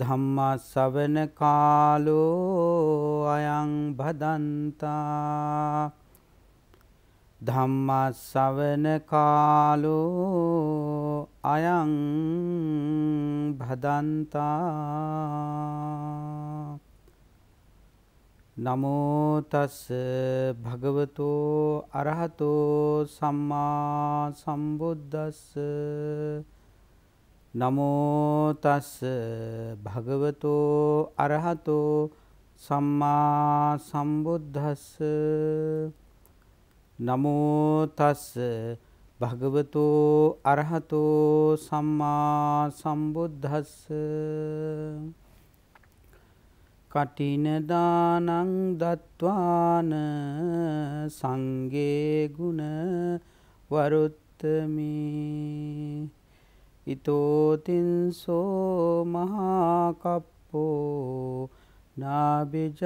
ධම්මා ශවන කාලෝ අයං භදන්තා ධම්මා ශවන කාලෝ අයං භදන්තා නමෝ තස් භගවතෝ අරහතෝ සම්මා සම්බුද්දස්ස නමෝ තස් භගවතෝ අරහතෝ සම්මා සම්බුද්දස්ස නමෝ තස් භගවතෝ අරහතෝ සම්මා සම්බුද්දස්ස කටින දානං දත්වාන සංගේ ගුණ වරුත්තමි ඉතෝතින්සෝ මහාකප්පෝ නාබිජානාමී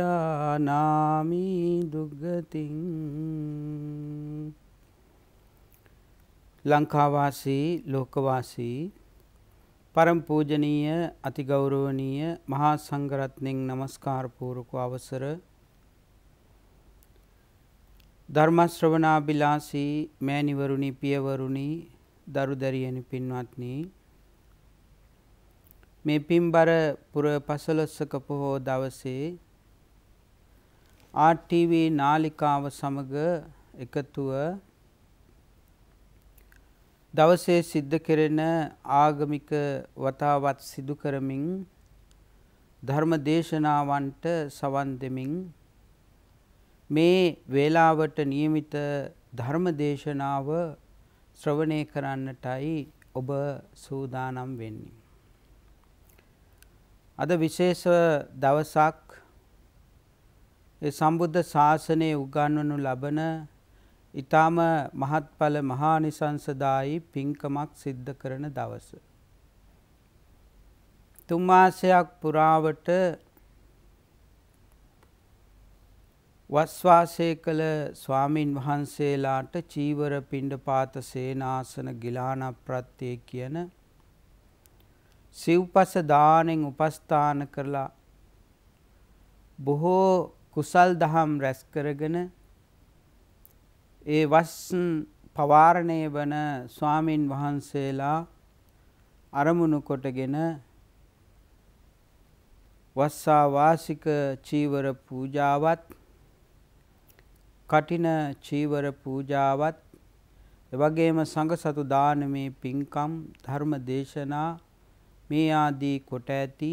දුග්ගතින් ලංකාවාසී ලෝකවාසී පරම් පූජනීය අතිගෞරවනීය මහා සංඝරත්නයන් নমස්කාර පූර්වක අවසර ධර්ම ශ්‍රවණාබිලාසී මෑණිවරුනි පියවරුනි දරු දැරියනි පින්වත්නි මේ පින්බර පුර පසළොස්වක පොහෝ දවසේ RTV නාලිකාව සමග එකතුව දවසේ සිද්ධ කෙරෙන ආගමික වතාවත් සිදු කරමින් ධර්ම දේශනාවන්ට සවන් දෙමින් මේ වේලාවට નિયમિત ධර්ම දේශනාව ශ්‍රවණය කරන්නටයි ඔබ සූදානම් වෙන්නේ. අද විශේෂ දවසක් ඒ සම්බුද්ධ ශාසනයේ උගන්වනු ලබන ඊ타ම මහත්ඵල මහානිසංසදායි පින්කමක් සිද්ධ කරන දවස. තුන් මාසයක් පුරාවට වස්වාසය කළ ස්වාමින් වහන්සේලාට චීවර පිණ්ඩපාත සේනාසන ගිලාන ප්‍රත්‍යය කියන සිව්පස දානෙන් උපස්ථාන කරලා බොහෝ කුසල් දහම් රැස් කරගෙන ඒ වස් පවාරණය වන ස්වාමින් වහන්සේලා අරමුණු කොටගෙන වස්සා වාසික චීවර පූජාවත් කටින චීවර පූජාවත් එවැගේම සංඝ සතු දානමේ පින්කම් ධර්ම දේශනා මේ ආදී කොට ඇති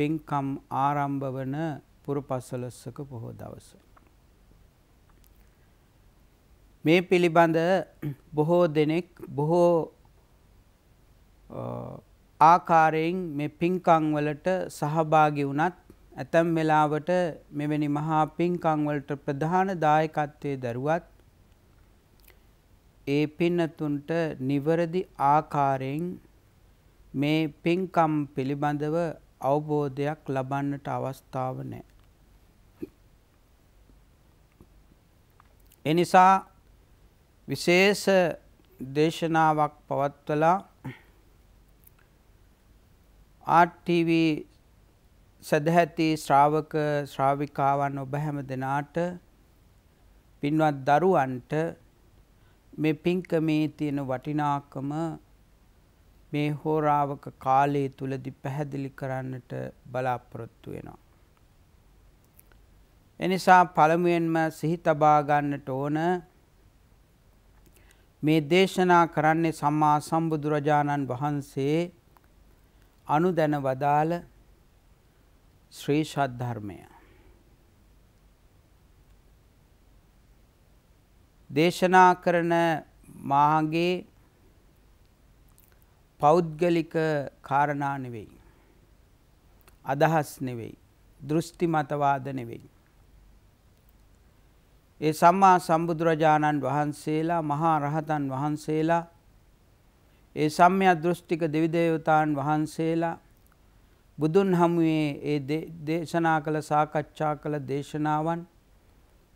පින්කම් ආරම්භ වන පුරපසලස්සක පොහෝ දවස. මේ පිළිබඳ බොහෝ දෙනෙක් බොහෝ ආකාරයෙන් මේ පින්කං වලට සහභාගි වුණත් ඇතැම් වෙලාවට මෙවැනි මහා පින්කම් වලට ප්‍රධාන දායකත්වයේ දරුවත් ඒ පින්නතුන්ට නිවැරදි ආකාරයෙන් මේ පින්කම් පිළිබඳව අවබෝධයක් ලබන්නට අවස්ථාව නැහැ. එනිසා විශේෂ දේශනාවක් පවත්වලා ආට්ටීවී සදැහැති ශ්‍රාවක ශ්‍රාවිකාවන් ඔබ හැම දෙනාට පින්වත් දරුවන්ට මේ පින්කමේ තියෙන වටිනාකම මේ හෝරාවක කාලය තුලදී පැහැදිලි කරන්නට බලාපොරොත්තු වෙනවා. එනිසා පළමුවෙන්ම සිහි තබා ගන්නට ඕන මේ දේශනා කරන්නේ සම්මා සම්බුදුරජාණන් වහන්සේ අනුදැන වදාළ ශ්‍රී ශද්ධර්මය දේශනා කරන මාගේ පෞද්ගලික කාරණා නෙවෙයි. අදහස් නෙවෙයි. දෘෂ්ටි මතවාද නෙවෙයි. ඒ සම්මා සම්බුදුරජාණන් වහන්සේලා මහා රහතන් වහන්සේලා ඒ සම්මිය දෘෂ්ටික දෙවිදේවතාන් වහන්සේලා බුදුන් හමුවේ ඒ දේශනා කළ සාකච්ඡා කළ දේශනාවන්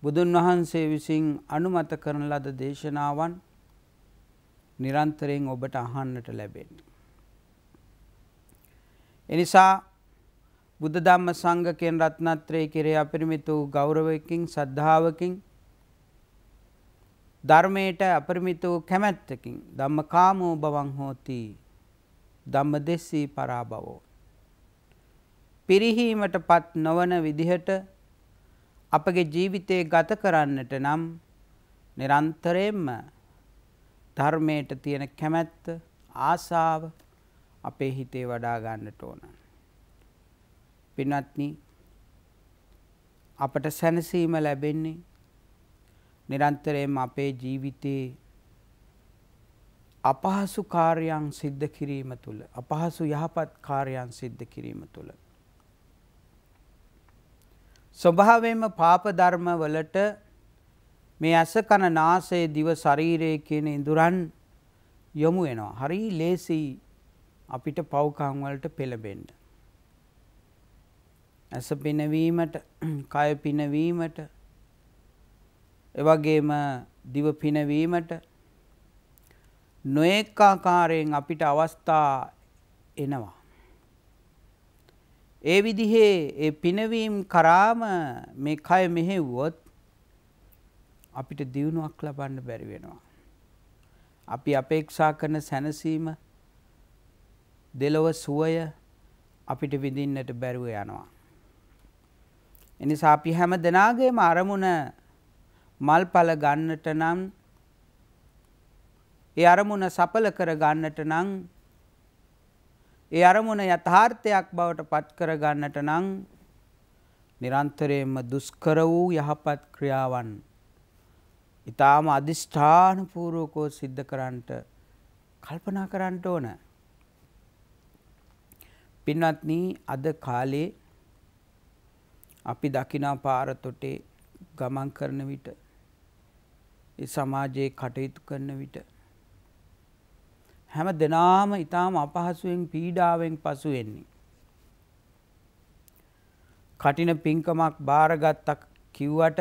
බුදුන් වහන්සේ විසින් අනුමත කරන ලද දේශනාවන් නිරන්තරයෙන් ඔබට අහන්නට ලැබෙන. එනිසා බුද්ධ ධම්ම සංඝ කියන රත්නත්‍රයේ කෙරේ අපරිමිත වූ ගෞරවයකින් සද්ධාවකින් ධර්මයට අපරිමිත වූ කැමැත්තකින් ධම්මකාමෝ බවං හෝති ධම්මදෙස්සී පරාභවෝ පිරිහීමටපත් නොවන විදිහට අපගේ ජීවිතේ ගත කරන්නට නම් නිරන්තරයෙන්ම ධර්මයට තියෙන කැමැත්ත ආසාව අපේ හිතේ වඩා ගන්නට ඕන. පින්වත්නි අපට සැනසීම ලැබෙන්නේ නිරන්තරයෙන්ම අපේ ජීවිතේ අපහසු කාර්යයන් සිද්ධ කිරීම තුළ අපහසු යහපත් කාර්යයන් සිද්ධ කිරීම තුළ ස්වභාවයෙන්ම පාප ධර්ම වලට මේ ඇස කන නාසය දිව ශරීරය කියන ඉඳුරන් යොමු වෙනවා. හරි ලේසි අපිට පව්කම් වලට පෙළඹෙන්න. ඇස පිනවීමට, කය පිනවීමට, එවැගේම දිව පිනවීමට නොඑක ආකාරයෙන් අපිට අවස්ථා එනවා. ඒ විදිහේ ඒ පිනවීම් කරාම මේ කය මෙහෙව්වොත් අපිට දියුණුවක් ලබන්න බැරි වෙනවා. අපි අපේක්ෂා කරන සැනසීම දෙලොව සුවය අපිට විඳින්නට බැරුව යනවා. එනිසා අපි හැම දෙනාගේම අරමුණ මල්ඵල ගන්නට නම් ඒ අරමුණ සඵල කර ගන්නට නම් ඒ අරමුණ යථාර්ථයක් බවට පත් කරගන්නට නම් නිරන්තරයෙන්ම දුෂ්කර වූ යහපත් ක්‍රියාවන් ඊටාම අදිෂ්ඨාන පූර්වකෝ සිද්ධ කරන්නට කල්පනා කරන්න ඕන. පින්වත්නි අද කාලේ අපි දකිනා පාර තොටේ ගමන් කරන විට ඒ සමාජයේ කටයුතු කරන විට හැම දෙනාම ඉතාම අපහසුවෙන් පීඩාවෙන් පසු වෙන්නේ. කටින පින්කමක් බාරගත්තක් කිව්වට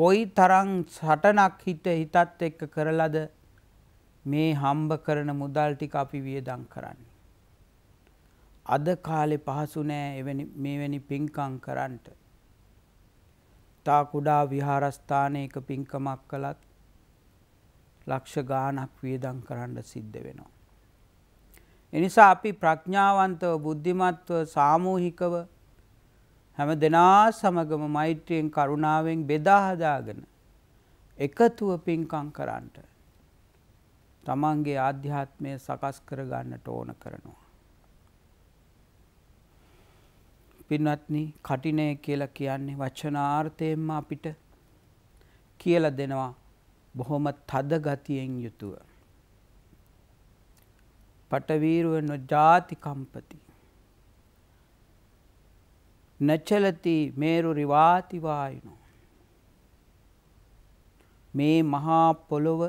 කොයි තරං සටනක් හිත හිතත් එක්ක කරලද මේ හම්බ කරන මුදල් ටික අපි වියදම් කරන්නේ. අද කාලේ පහසු නෑ එවැනි මේවැනි පින්කම් කරන්නට. තා කුඩා විහාරස්ථානයක පින්කමක් කළත් ලක්ෂ ගානක් වියදම් කරන්න සිද්ධ වෙනවා. එනිසා අපි ප්‍රඥාවන්තව බුද්ධිමත්ව සාමූහිකව හැම දෙනා සමගම මෛත්‍රියෙන් කරුණාවෙන් බෙදාහදාගෙන එකතුව පින්කං කරන්නට තමන්ගේ අධ්‍යාත්මය සකස් කරගන්නට ඕන කරනවා. පින්වත්නි කටිනය කියලා කියන්නේ වචනාර්ථයෙන්ම අපිට කියල දෙනවා බොහොම තද ගතියෙන් යුතුව. පටවීරුව නොජාති කම්පති. නචලති මේරු රිවාතිවායනෝ. මේ මහා පොළොව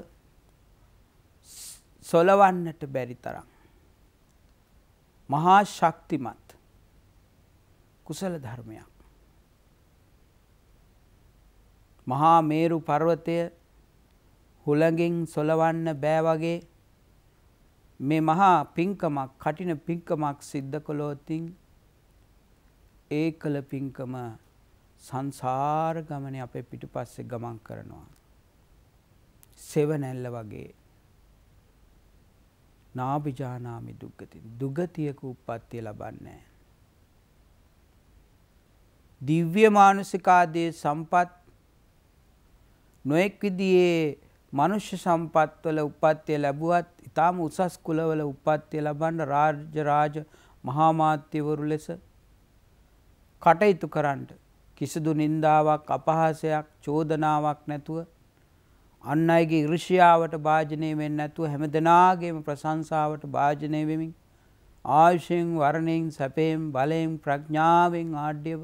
සොලවන්නට බැරි තරම්. මහා ශක්තිමත් කුසල ධර්මයක්. මහා මේරු පර්වතය හුළඟින් සොලවන්න බෑ වගේ මේ මහා පිංකමක් කටින පිංකමක් සිද්ධ කළොත්තින් ඒ කළ පිංකම සංසාර ගමන අපේ පිටු පස්සෙ ගමන් කරනවා. සෙවනැල්ල වගේ නාභිජානාමි දුග්ගති දුගතියක උප්පත්තිය ලබන්නේ. දිව්‍ය මානුසිකාදයේ සම්පත් නොයෙක් විදියේ මනුෂ්‍ය සම්පත්වල උපත්තිය ලැබුවත් ඉතාම උසස් කුලවල උපත්තිය ලබන්න රාජරාජ මහාමාත්‍යවරු ලෙස කටයුතු කරන්නට කිසිදු නින්දාවක් අපහාසයක් චෝදනාවක් නැතුව අන්න අයගේ ඉර්ෂියාවට භාජනය වෙන්න නැතුව හැම දෙනාගේම ප්‍රශංසාවට භාජනය වෙමින් ආයුෂයෙන් වරණයෙන් සැපයෙන් බලයෙන් ප්‍රඥාවෙන් ආඩ්‍යව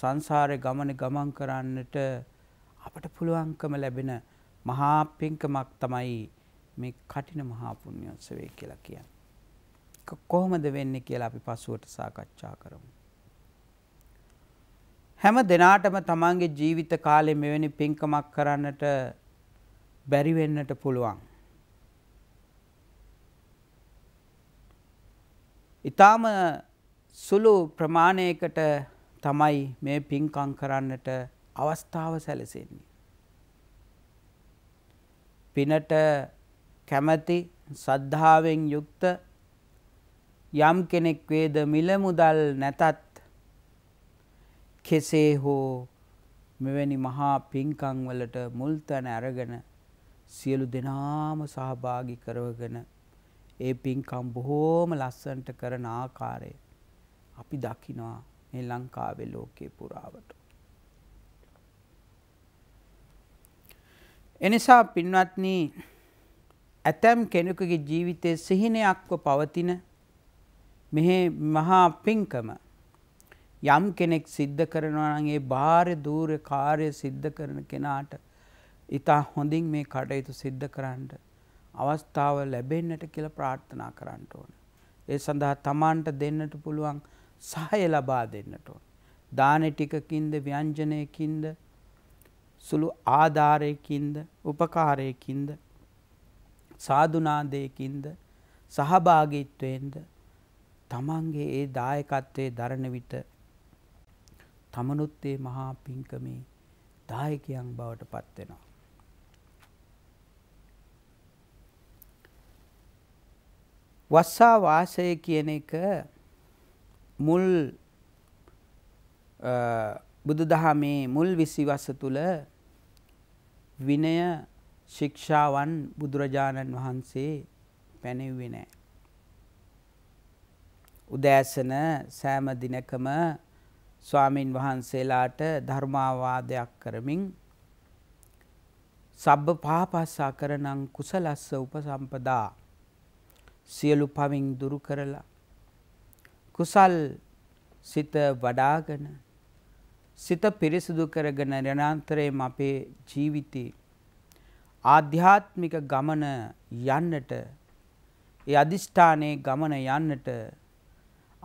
සංසාරය ගමන ගමන් කරන්නට අපට පුළුවන්කම ලැබෙන මහා පිංකමක් තමයි මේ කටින මහා පුණ්‍යෝත්සවය කියලා කියන්නේ. කොහොමද වෙන්නේ කියලා අපි පස්සුවට සාකච්ඡා කරමු. හැම දිනාටම තමන්ගේ ජීවිත කාලේ මෙවැනි පිංකමක් කරන්නට බැරි වෙන්නට පුළුවන්. ඊටාම සුළු ප්‍රමාණයකට තමයි මේ පිංකම් කරන්නට අවස්ථාව සැලසෙන්නේ. පිනට කැමැති සද්ධාවෙන් යුක්ත යම් කෙනෙක් වේද මිල මුදල් නැතත් කෙසේ හෝ මෙවැනි මහා පින්කම් වලට මුල් තැන අරගෙන සියලු දෙනාම සහභාගී කරවගෙන ඒ පින්කම් බොහෝම ලස්සනට කරන ආකාරය අපි දකිනවා මේ ලංකාවේ ලෝකේ පුරාවට එනිසා පින්වත්නි ඇතැම් කෙනෙකුගේ ජීවිතයේ සිහිනයක්ව පවතින මෙහි මහා පිංකම යම් කෙනෙක් සිද්ධ කරනවා නම් ඒ බාහිර দূර කාර්ය සිද්ධ කරන කෙනාට ඊට හොඳින් මේ කටයුතු සිද්ධ කරන්න අවස්ථාව ලැබෙන්නට කියලා ප්‍රාර්ථනා කරන්න ඕන. ඒ සඳහා Tamanට දෙන්නට පුළුවන් සහය ලබා දෙන්නට ඕන. දාන ටිකකින්ද ව්‍යංජනයකින්ද සුළු ආධාරයකින්ද උපකාරයකින්ද සාධනාදයකින්ද සහභාගිත්වයෙන්ද තමන්ගේ ඒ දායකත්වය දරණ විට තමනුත්තේ මහා පිංකමේ දායකයන් බවට පත්වෙනවා. වස්සා වාසය කියන එක මුල් බුදු දහමේ මුල් විසිවස තුළ විනය ශික්ෂාවන් බුදුරජාණන් වහන්සේ පැනෙව්වේ නැහැ. උදෑසන සෑම දිනකම ස්වාමින් වහන්සේලාට ධර්මාවාදයක් කරමින් සබ්බ පාපස්සා කරනං කුසලස්ස උපසම්පදා සියලු පවින් දුරු කරලා කුසල් සිත වඩාගෙන සිත පිරිසුදු කරගෙන නිරන්තරයෙන් අපේ ජීවිතේ ආධ්‍යාත්මික ගමන යන්නට ඒ අදිෂ්ඨානයේ ගමන යන්නට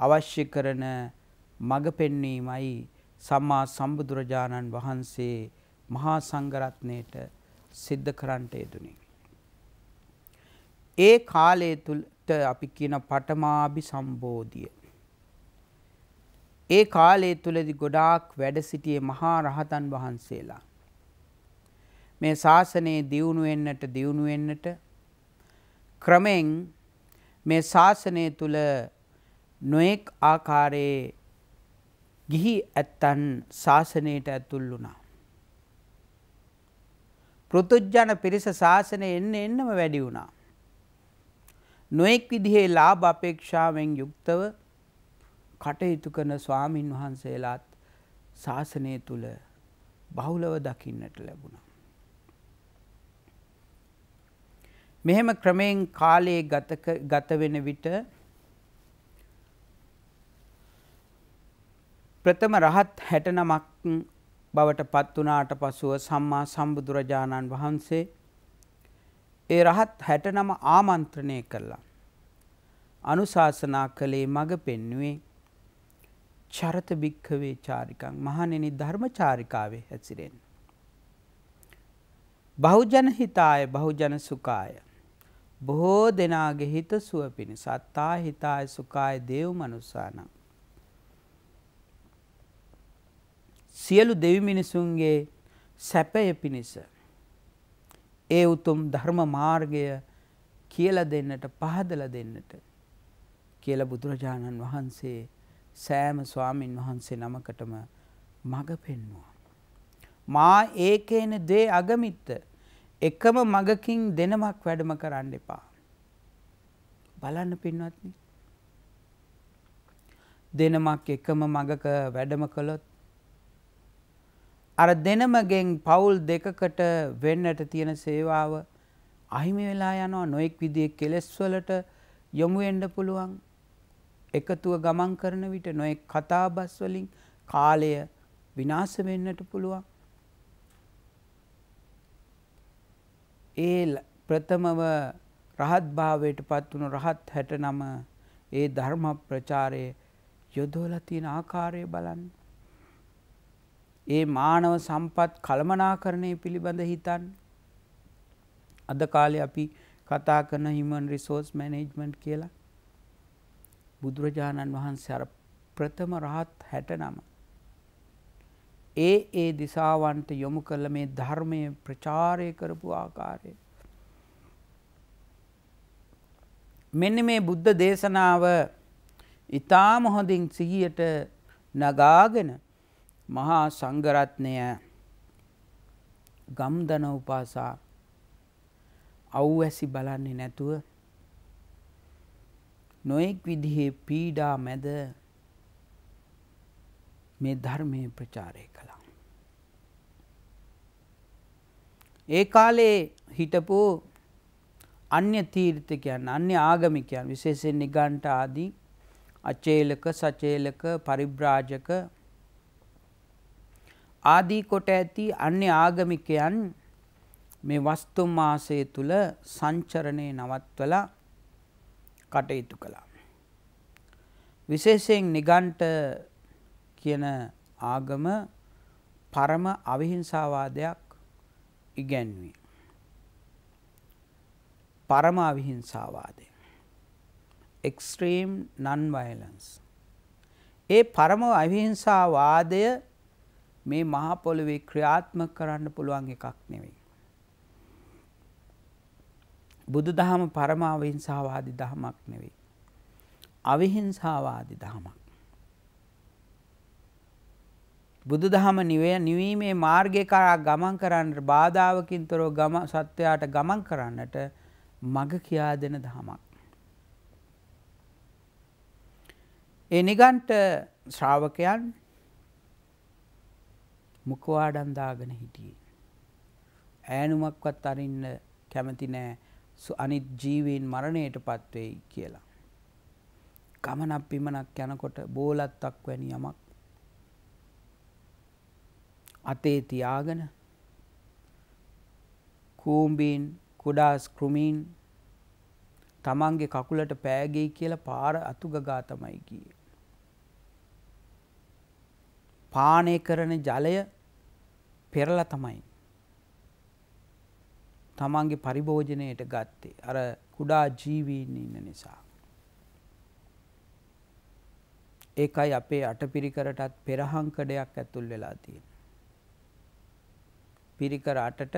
අවශ්‍ය කරන මඟ පෙන්වීමයි සම්මා සම්බුදුරජාණන් වහන්සේ මහා සංඝරත්නයට සිද්ධ කරන්නට යෙදුනේ. ඒ කාලය තුලට අපි කියන පටමාභි සම්බෝධිය ඒ කාලය තුළදි ගොඩාක් වැඩ සිටියේ මහා රහතන් වහන්සේලා. මේ ශාසනයේ දියුණු වෙන්නට දියුණු වෙන්නට ක්‍රමෙන් මේ ශාසනය තුල නොඑක් ආකාරයේ ගිහි ඇත්තන් ශාසනයට ඇතුල් වුණා. පෘතුජන පිරිස ශාසනය එන්න එන්නම වැඩි වුණා. නොඑක් විදිහේ ලාභ අපේක්ෂාවෙන් යුක්තව කටයුතු කරන ස්වාමින් වහන්සේලාත් ශාසනය තුළ බහුලව දකින්නට ලැබුණා. මෙහෙම ක්‍රමයෙන් කාලයේ ගත වෙන විට ප්‍රථම රහත් හැට නමක් බවට පත් වනාට පසුව සම්මා සම්බුදුරජාණන් වහන්සේ ඒ රහත් හැට නම ආමන්ත්‍රණය කරලා. අනුශාසනා කළේ මඟ පෙන්නුවේ චරත භික්කවේ චාරිකං මහණෙනි ධර්ම චාරිකාවේ හැසිරෙන්. බහුජන හිතාය බහුජන සුකාය. බොහෝ දෙනාගේ හිත සුව පිණි සත්තා හිතාය සුකාය දේව් මනුස්සානම්. සියලු දෙවි මිනිසුන්ගේ සැපය පිණිස. ඒ උතුම් ධර්ම මාර්ගය කියල දෙන්නට පහදල දෙන්නට කියල බුදුරජාණන් වහන්සේ සෑම ස්වාමින් වහන්සේ නමකටම මඟ පෙන්වා. මා ඒකේන දේ අගමිත්ත එකම මගකින් දෙනමක් වැඩම කරන්න එපා. බලන්න පින්වත්න. දෙනමක් එකම මගක වැඩම කළොත් අර දෙනමගෙන් පවුල් දෙකකට වෙන්නට තියෙන සේවාව අහිමි වෙලා යනවා නොයෙක් විදිහ කෙලෙස්වලට යොමුවෙන්ඩ පුළුවන් එකතුව ගමන් කරන විට නොයෙක් කතාබස් වලින් කාලය විනාශ වෙන්නට පුළුවන්. ඒ ප්‍රථමව රහත් භාවයට පත් වුණු රහත් 69 ඒ ධර්ම ප්‍රචාරයේ යොදවලා තියෙන ආකාරය බලන්න. ඒ මානව සම්පත් කළමනාකරණය පිළිබඳ හිතන්න. අද කාලේ අපි කතා කරන human resource management කියලා බුදුරජාණන් වහන්සේ අර ප්‍රථම රහත් හැටනම. ඒ ඒ දිසාවන්ට යොමු කළ මේ ධර්මය ප්‍රචාරය කරපු ආකාරය. මෙන්න මේ බුද්ධ දේශනාව ඉතාම හොඳින් සිහියට නගාගෙන මහා සංගරත්නය ගම්දන උපාසා අව්වැසි බලන්නේ නැතුව නොයෙක් විදිහේ පීඩා මැද මේ ධර්මය ප්‍රචාරය කළා. ඒ කාලේ හිටපු අන්‍ය තීර්ථකයන් අන්‍ය ආගමිකයන් විශේෂයෙන් නිගණ්ඨ ආදී අචේලක සචේලක පරිබ්‍රාජක ආදී කොට ඇති අන්‍ය ආගමිකයන් මේ වස්තු මාසය තුල සංචරණේ නවත්වලා කටයුතු කළා. විශේෂයෙන් නිගණ්ඨ කියන ආගම පරම අවිහිංසාවාදයක් ඉගැන්වී. පරම අවිහිංසාවාදය. එක්ස්ට්‍රීම් නන් වයිලන්ස්. ඒ පරම අවිහිංසාවාදය මේ මහා පොළොවේ ක්‍රියාත්මක කරන්න පුළුවන් එකක් නෙවෙයි. බුදු දහම පරමාවහිංසාවාදි දහමක් නෙවෙයි. අවිහිංසාවාදි දහමක්. බුදු දහම නිවය නිවීමේ මාර්ගය කරා ගමන් කරන්නට බාධාවකින් තොරව ගම සත්වයාට ගමන් කරන්නට මඟ කියා දෙන දහමක්. ඒ නිගන්ට ශ්‍රාවකයන් මුකවාඩන් දාගෙන හිටියේ. ඈනුමක්වත් අරින්න කැමති නෑ අනිත් ජීවීන් මරණයට පත්වෙයි කියලා. ගමනක් පිමනක් යනකොට බෝලත්තක් වැනි යමක් අතේ තියාගෙන කූම්බීන් කුඩාස් කෘමීන් තමන්ගේ කකුලට පෑගෙයි කියල පාර අතුගගා තමයි ගිය. පානය කරන ජලය පෙරල තමයි තමන්ගේ පරිභෝජනයට ගත්තේ අර කුඩා ජීවීන් ඉන්න නිසා. ඒකයි අපේ අටපිරිකරටත් පෙරහංකඩයක් ඇතුල් වෙලා තියෙන. පිරිකර අටට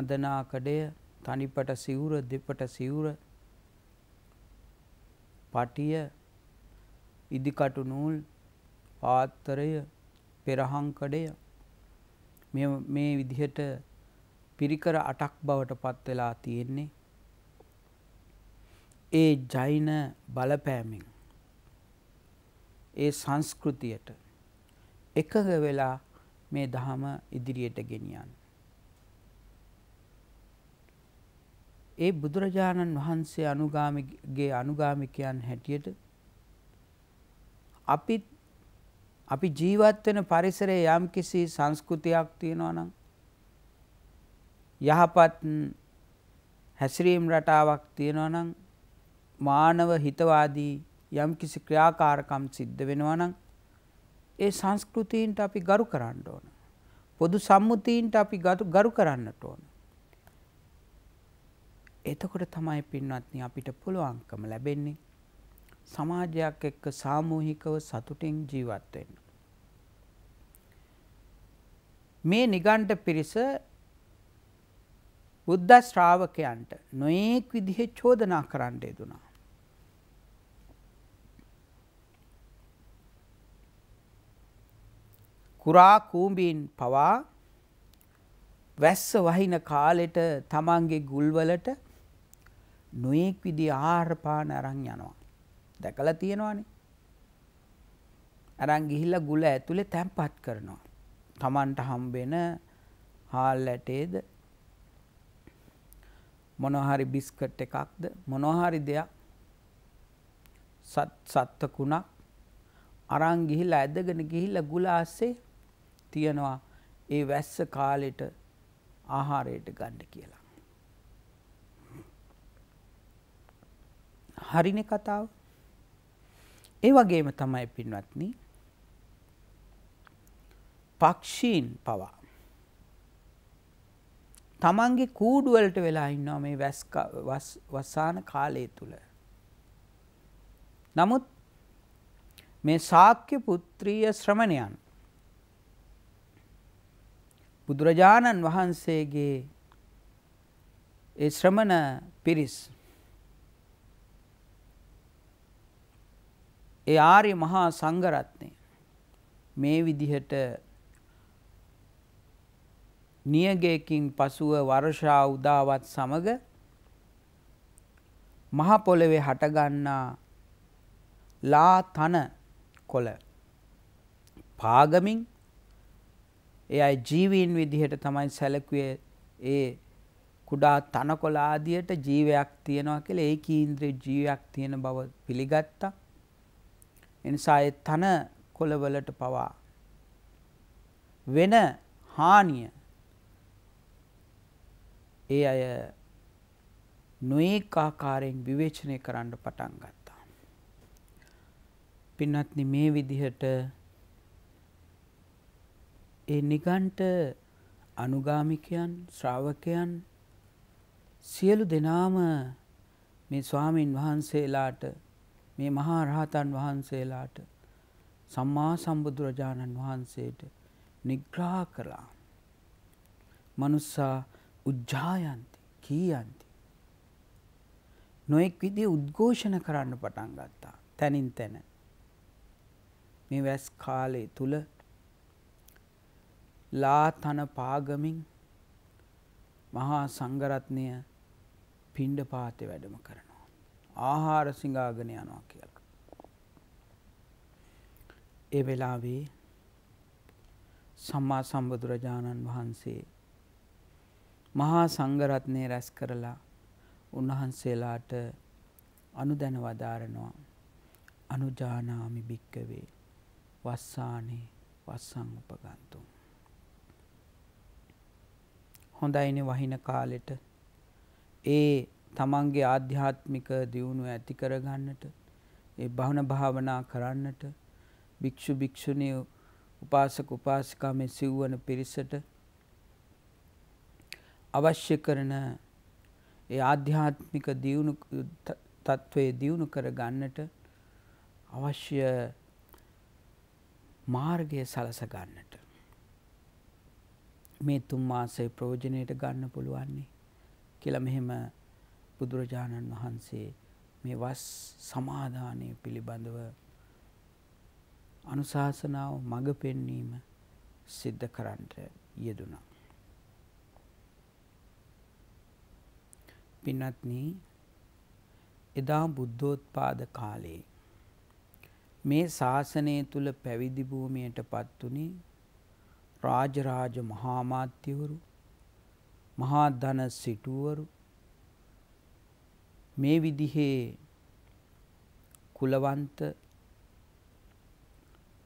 අඳනාකඩය තනිපට සිවුර දෙපට සිවුර පටිය ඉදිකටු නූල් පාත්තරය පෙරහංකඩය මේ විදිහට පිරිකර අටක් බවට පත් වෙලා තියෙන්නේ ඒ ජෛන බලපෑමෙන් ඒ සංස්කෘතියට එකඟ වෙලා මේ දහම ඉදිරියට ගෙනියන්න. ඒ බුදුරජාණන් වහන්සේ අනුගාමිගේ අනුගාමිකයන් හැටියට අපිත් අපි ජීවත් වෙන පරිසරයේ යම්කිසි සංස්කෘතියක් තියෙනවා නම් යහපත් හැසිරීම් රටාවක් තියෙනවා නම් මානව හිතවාදී යම්කිසි ක්‍රියාකාරකම් සිද්ධ වෙනවා නම් ඒ සංස්කෘතීන්ට අපි ගරු කරන්න ඕන. පොදු සම්මුතීන්ට අපි ගරු කරන්නට ඕන. එතකොට තමයි පින්වත්නි අපිට පුළුවන්කම ලැබෙන්නේ සමාජයක් එක්ක සාමූහිකව සතුටින් ජීවත් වෙන්න. මේ නිගණ්ඨ පිරිස බුද්ධ ශ්‍රාවකයන්ට නොයෙක් විදිහේ චෝදනා කරන්න යෙදුනා. කුරා කූඹීන් පවා වැස්ස වහින කාලෙට තමන්ගේ ගුල්වලට නොයෙක් විදි ආහාරපාන අරන් යනවා. දැකලා තියෙනවානේ. අරන් ගිහිල්ලා ගුල ඇතුලේ තැම්පත් කරනවා. තමන්ට හම්බෙන හාල් ඇටේද මොනහරි බිස්කට් එකක්ද මොනහරි දෙයක් සත්ත කුණක් අරන් ගිහිල්ලා ඇදගෙන ගිහිල්ලා ගුලාස්සේ තියනවා ඒ වැස්ස කාලෙට ආහාරයට ගන්න කියලා. හරිනේ කතාව. ඒ වගේම තමයි පින්වත්නි. පක්ෂීන් පවා තමන්ගේ කූඩුවලට වෙලා ඉන්නවා මේ වස්සාන කාලය තුළ. නමුත් මේ ශාක්‍ය පුත්‍රීය ශ්‍රමණයන් බුදුරජාණන් වහන්සේගේ ඒ ශ්‍රමණ පිරිස් ඒ ආර්ය මහා සංඝරත්නය මේ විදිහට නියගයකින් පසුව වර්ෂා උදාවත් සමග මහ පොළවේ හටගන්නා ලා තන කොළ පාගමින් ඒ අය ජීවීන් විදිහට තමයි සැලකුවේ ඒ කුඩා තනකොළ ආදියට ජීවයක් තියෙනවා කියලා ඒ කීන්ද්‍රයේ ජීවයක් තියෙන බව පිළිගත්තා. එනිසා ඒ තනකොළවලට පවා වෙන හානිය ඒ අය නොඒක ආකාරයෙන් විවේචනය කරන්න පටන් ගත්තා. පින්නත්න මේ විදිහට ඒ නිගන්ට අනුගාමිකයන් ශ්‍රාවකයන් සියලු දෙනාම මේ ස්වාමීන් වහන්සේලාට මේ මහා රහතන් වහන්සේලාට සම්මා සම්බුදුරජාණන් වහන්සේට නිග්‍රහ කළා. මනුස්සා උජ්ජායන්ති කීයන්ති. නොයෙක් විදි උද්ඝෝෂණ කරන්න පටන් ගත්තා තැනින් තැන. මේ වැස් කාලේ තුළ ලා තන පාගමින් මහා සංගරත්නය පිණ්ඩ පාතය වැඩම කරනවා. ආහාර සිංගාගෙන යනවා කියල. ඒ වෙලාවේ සම්මා සම්බුදුරජාණන් වහන්සේ මහා සංඝරත්නය රැස් කරලා උන්වහන්සේලාට අනුදැන වදාරනවා. අනුජානාමි භික්කවේ වස්සානේ වස්සං උපගන්තුම්. හොඳයින වහින කාලෙට ඒ තමන්ගේ ආධ්‍යාත්මික දියුණු ඇති කරගන්නට ඒ භවන භාවනා කරන්නට භික්ෂු භික්ෂුණී උපාසක උපාසිකා මේ සිව්වන පිරිසට අවශ්‍ය කරන ඒ ආධ්‍යාත්මික දියුණු තත්ත්වයේ දියුණු කර ගන්නට අවශ්‍ය මාර්ගය සලස ගන්නට මේ තුන් මාසේ ප්‍රයෝජනයට ගන්න පුළුවන්නේ කියලා මෙහෙම බුදුරජාණන් වහන්සේ මේ වස් සමාදානය පිළිබඳව අනුශාසනාව මඟ පෙන්වීම සිද්ධ කරන්නට යෙදුණා. පින්වත්න එදා බුද්ධෝත්පාද කාලයේ මේ ශාසනය තුළ පැවිදිභූමයට පත්වනේ රාජරාජ මහාමාත්‍යවරු මහා ධන සිටුවරු මේ විදිහේ කුලවන්ත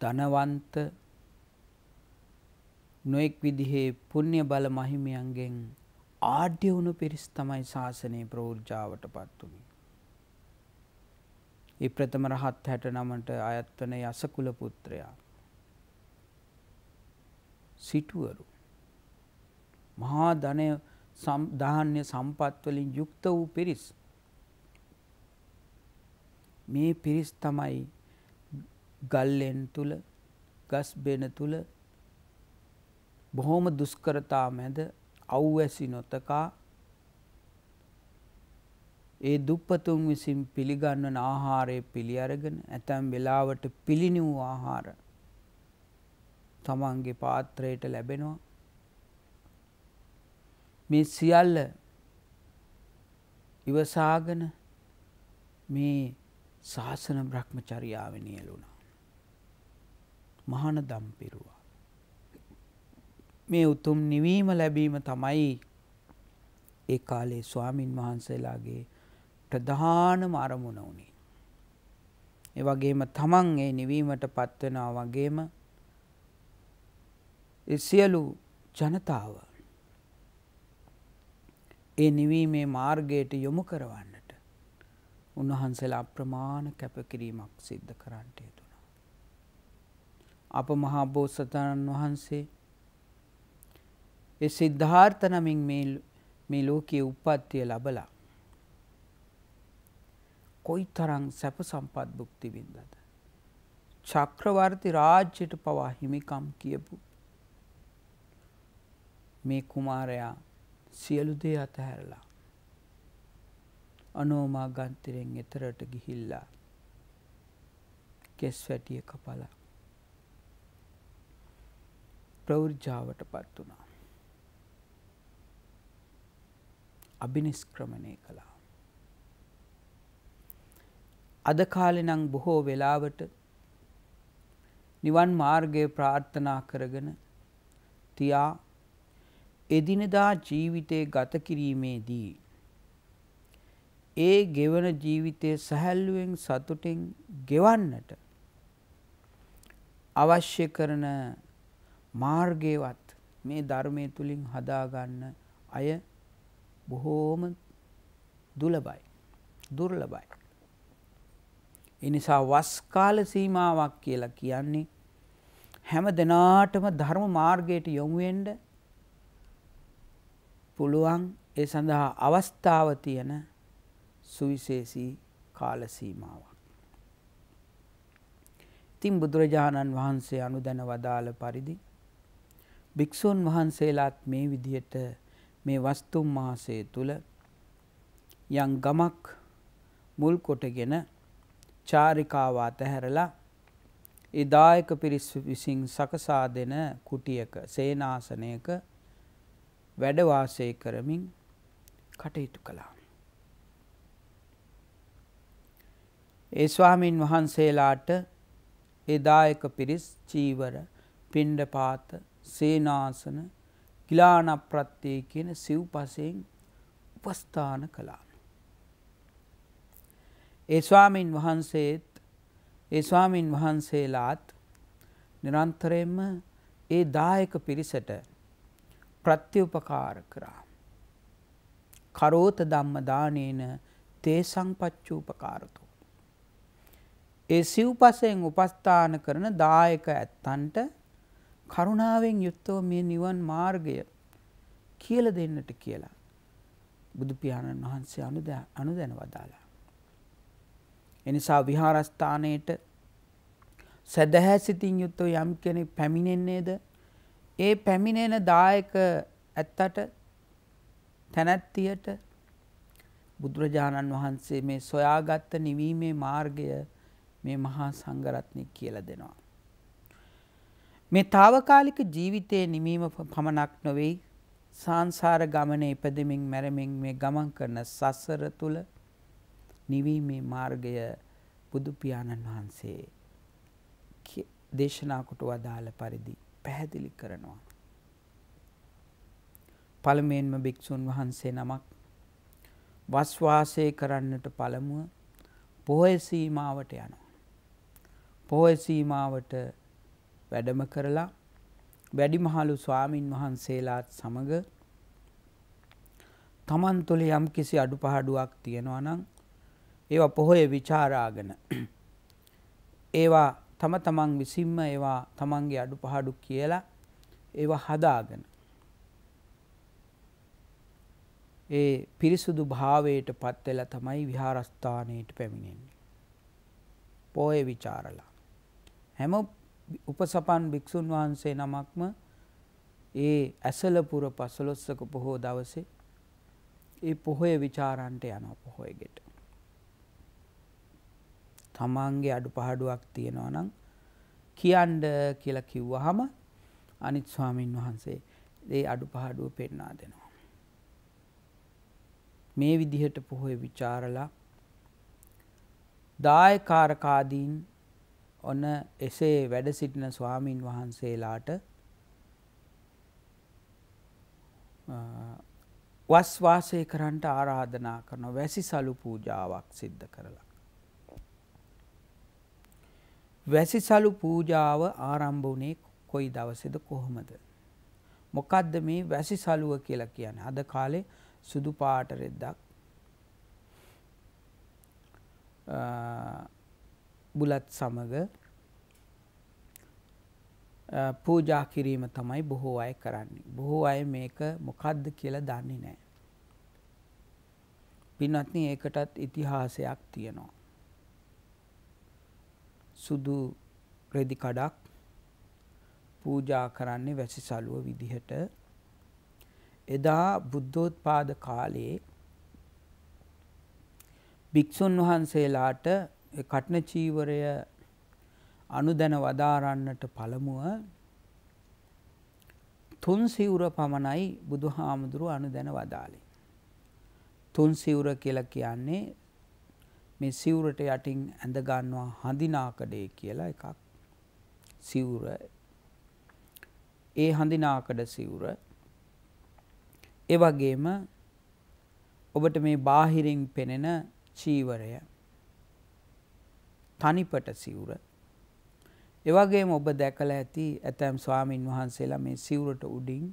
ධනවන්ත නොෙක් විදිහේ පුුණ්‍ය බල මහිමියන්ගෙන් ආඩ්‍ය වුණු පිරිස් තමයි ශාසනයේ ප්‍රෝර්ජාවට පත් වුණේ. ඒ ප්‍රථම රහත් 69ට අයත් වන යසකුල පුත්‍රයා සිටුවරු මහා ධනය ධාන්‍ය සම්පත් වලින් යුක්ත වූ පිරිස් මේ පිරිස් තමයි ගල්ලෙන් තුල ගස් බෙන තුල බොහොම දුෂ්කරතා මැද අව්වැසි නොතකා ඒ දුප්පතුන් විසින් පිළිගන්වන ආහාරය පිළි අරගෙන ඇතැම් වෙලාවට පිළිණි වූ ආහාර තමන්ගේ පාත්‍රයට ලැබෙනවා මේ සියල්ල ඉවසාගෙන මේ ශාසන බ්‍රහ්මචරියාව නියලුණා. මහන දම්පිරුවා. මේ උතුම් නිවීම ලැබීම තමයි ඒ කාලේ ස්වාමින් වහන්සේලාගේ ප්‍රධානම අරමුණ වුණේ. ඒ වගේම තමන් ඒ නිවීමට පත්වෙනවා වගේම සියලු ජනතාව ඒ නිවීමේ මාර්ගයට යොමු කරවන්නට උන්වහන්සේලා අප්‍රමාණ කැපකිරීමක් සිද්ධ කරන්නට යුතුය. අප මහා බෝසතාණන් වහන්සේ ඒ සිද්ධාර්ථ නමින් මේ මේ ලෝකයේ උප්පත්තිය ලැබලා කොයිතරම් සැප සම්පත් භුක්ති විඳද චක්‍රවර්ති රාජ්‍යයට පවා හිමිකම් කියපු මේ කුමාරයා සියලු දේ අතහැරලා අනෝමා ගන්තිරෙන් එතරට ගිහිල්ලා කෙස් වැටිය කපලා ප්‍රවෘජාවට පත් වුණා අභිනිස්ක්‍රමණය කළා. අද කාලෙනං බොහෝ වෙලාවට නිවන් මාර්ගය ප්‍රාර්ථනා කරගෙන තියා එදිනදා ජීවිතය ගත කිරීමේදී ඒ ගෙවන ජීවිතය සැහැල්ලුවෙන් සතුටෙන් ගෙවන්නට අවශ්‍ය කරන මාර්ගයවත් මේ ධර්මය තුළින් හදාගන්න අය බොහෝම දුලබයි දුර්ලබයි. එනිසා වස්කාල සීමාවක් කියලා කියන්නේ හැම දෙනාටම ධර්ම මාර්ගයට යොමුුවෙන්ඩ පුළුවන් ඒ සඳහා අවස්ථාව තියෙන සුවිශේෂී කාලසීමාවක්. ඉතින් බුදුරජාණන් වහන්සේ අනුදැන වදාළ පරිදි භික්‍ෂූන් වහන්සේලාත් මේ විදියට මේ වස්තුම් මාසය තුළ යම් ගමක් මුල් කොටගෙන චාරිකාව අතහැරලා ඒ දායක පිරිස් විසින් සකසා දෙන කුටියක සේනාසනයක වැඩ වාසය කරමින් කටයුතු කළා. ඒ ස්වාමින් වහන්සේලාට ඒ දායක පිරිස් චීවර, පිණ්ඩපාත, සේනාසන කිලානප්‍රත්්‍යය කියන සිව්පසයෙන් උපස්ථාන කළා. ඒස්වාමීන් වහන්සේත් ඒස්වාමීන් වහන්සේලාත් නිරන්තරයෙන්ම ඒ දායක පිරිසට ප්‍රත්‍යඋපකාර කරා. කරෝත ධම්ම දානේන තේ සංපච්චූපකාරතු. ඒ සිව්පසයෙන් උපස්ථාන කරන දායක ඇත්තන්ට කරුණාවෙන් යුක්තව මේ නිවන් මාර්ගය කියල දෙන්නට කියලා බුදුපියාණන් වහන්සේ අනුදැන වදාලා. එනිසා විහාරස්ථානයට සැදැහැ සිතින් යුත්තෝ යම් කෙනෙක් පැමිණෙන්නේද ඒ පැමිණෙන දායක ඇත්තට තැනැත්තියට බුදුරජාණන් වහන්සේ මේ සොයාගත්ත නිවීමේ මාර්ගය මේ මහා සංගරත්නය කියල දෙනවා. මේ తాවකාලික ජීවිතයේ නිමීම පමණක් නොවේ සංසාර ගමනේ ඉපදෙමින් මැරෙමින් මේ ගමන් කරන සසර තුල නිවීමේ මාර්ගය බුදු පියාණන් වහන්සේ දේශනා කොට වදාළ පරිදි පැහැදිලි කරනවා. පළමුවෙන්ම භික්ෂුන් වහන්සේ නමක් වස් වාසය කරන්නට පළමුව පොහොය සීමාවට යනවා. පොහොය සීමාවට වැඩම කරලා වැඩිමහලු ස්වාමින් වහන්සේලාත් සමඟ තමන් තුළ යම් කිසි අඩු පහඩුවක් තියෙනවා නම් ඒවා පොහොය විචාරාගෙන ඒවා තම තමන් විසින්ම ඒවා තමන්ගේ අඩු පහඩු කියලා ඒවා හදාගෙන ඒ පිරිසුදු භාවයට පත්වෙලා තමයි විහාරස්ථානයට පැමිණෙන්නේ. පෝය විචාරලා. හැම උපසපන් භික්ෂුන් වහන්සේ නමක්ම ඒ ඇසලපුර පසළොස්සක පොහෝ දවසේ ඒ පොහොය ਵਿਚාරන්ට යනවා පොහොයගෙට. තමන්ගේ අඩුපාඩුවක් තියෙනවා නම් කියන්න කියලා කිව්වහම අනිත් ස්වාමින් වහන්සේ ඒ අඩුපාඩුව පෙන්වා දෙනවා. මේ විදිහට පොහොය ਵਿਚාරලා දායකාරකාදීන් ඔන්න එසේ වැඩ සිටින ස්වාමින් වහන්සේලාට වස් වාසය කරන්නට ආරාධනා කරන වැසිසලු පූජාවක් සිද්ධ කරලා. වැසිසලු පූජාව ආරම්භ වුණේ කොයි දවසේද කොහොමද? මොකද්ද මේ වැසිසලුව කියලා කියන්නේ? අද කාලේ සුදු පාට රෙද්දක් බුලත් සමග පූජා කිරීම තමයි බොහෝ අය කරන්නේ. බොහෝ අය මේක මොකද්ද කියලා දන්නේ නැහැ. පින්වත්නි ඒකටත් ඉතිහාසයක් තියෙනවා. සුදු රෙදි කඩක් පූජා කරන්නේ වැසිසලුව විදිහට එදා බුද්ධෝත්පාද කාලයේ භික්ෂුන් වහන්සේලාට කටන චීවරය අනුදැන වදාරන්නට පළමුව තුන් සිවුර පමණයි බුදුහාමුදුරු අනුදැන වදාලේ. තුන් සිවුර කියලා කියන්නේ මේ සිවුරට යටින් ඇඳ ගන්නවා හඳිනාකඩේ කියලා එකක්. සිවුර ඒ හඳිනාකඩ සිවුර ඒ වගේම ඔබට මේ බාහිරින් පෙනෙන චීවරය තනිපට සිවුර. එවගේම ඔබ දැකලා ඇති ඇතැම් ස්වාමින් වහන්සේලා මේ සිවුරට උඩින්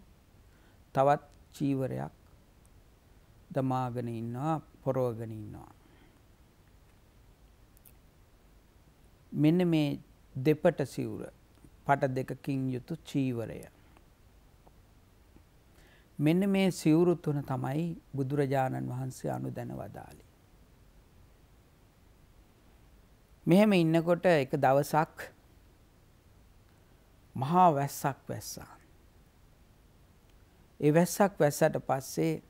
තවත් චීවරයක් දමාගෙන ඉන්නවා පොරවගෙන ඉන්නවා. මෙන්න මේ දෙපට සිවුර පට දෙකකින් යුතු චීවරය. මෙන්න මේ සිවුරු තුන තමයි බුදුරජාණන් වහන්සේ අනුදැන වදාලි. මෙහෙම ඉන්නකොට එක දවසක් මහා වැස්සක් වැස්සා. ඒ වැස්සක් වැස්සට පස්සේ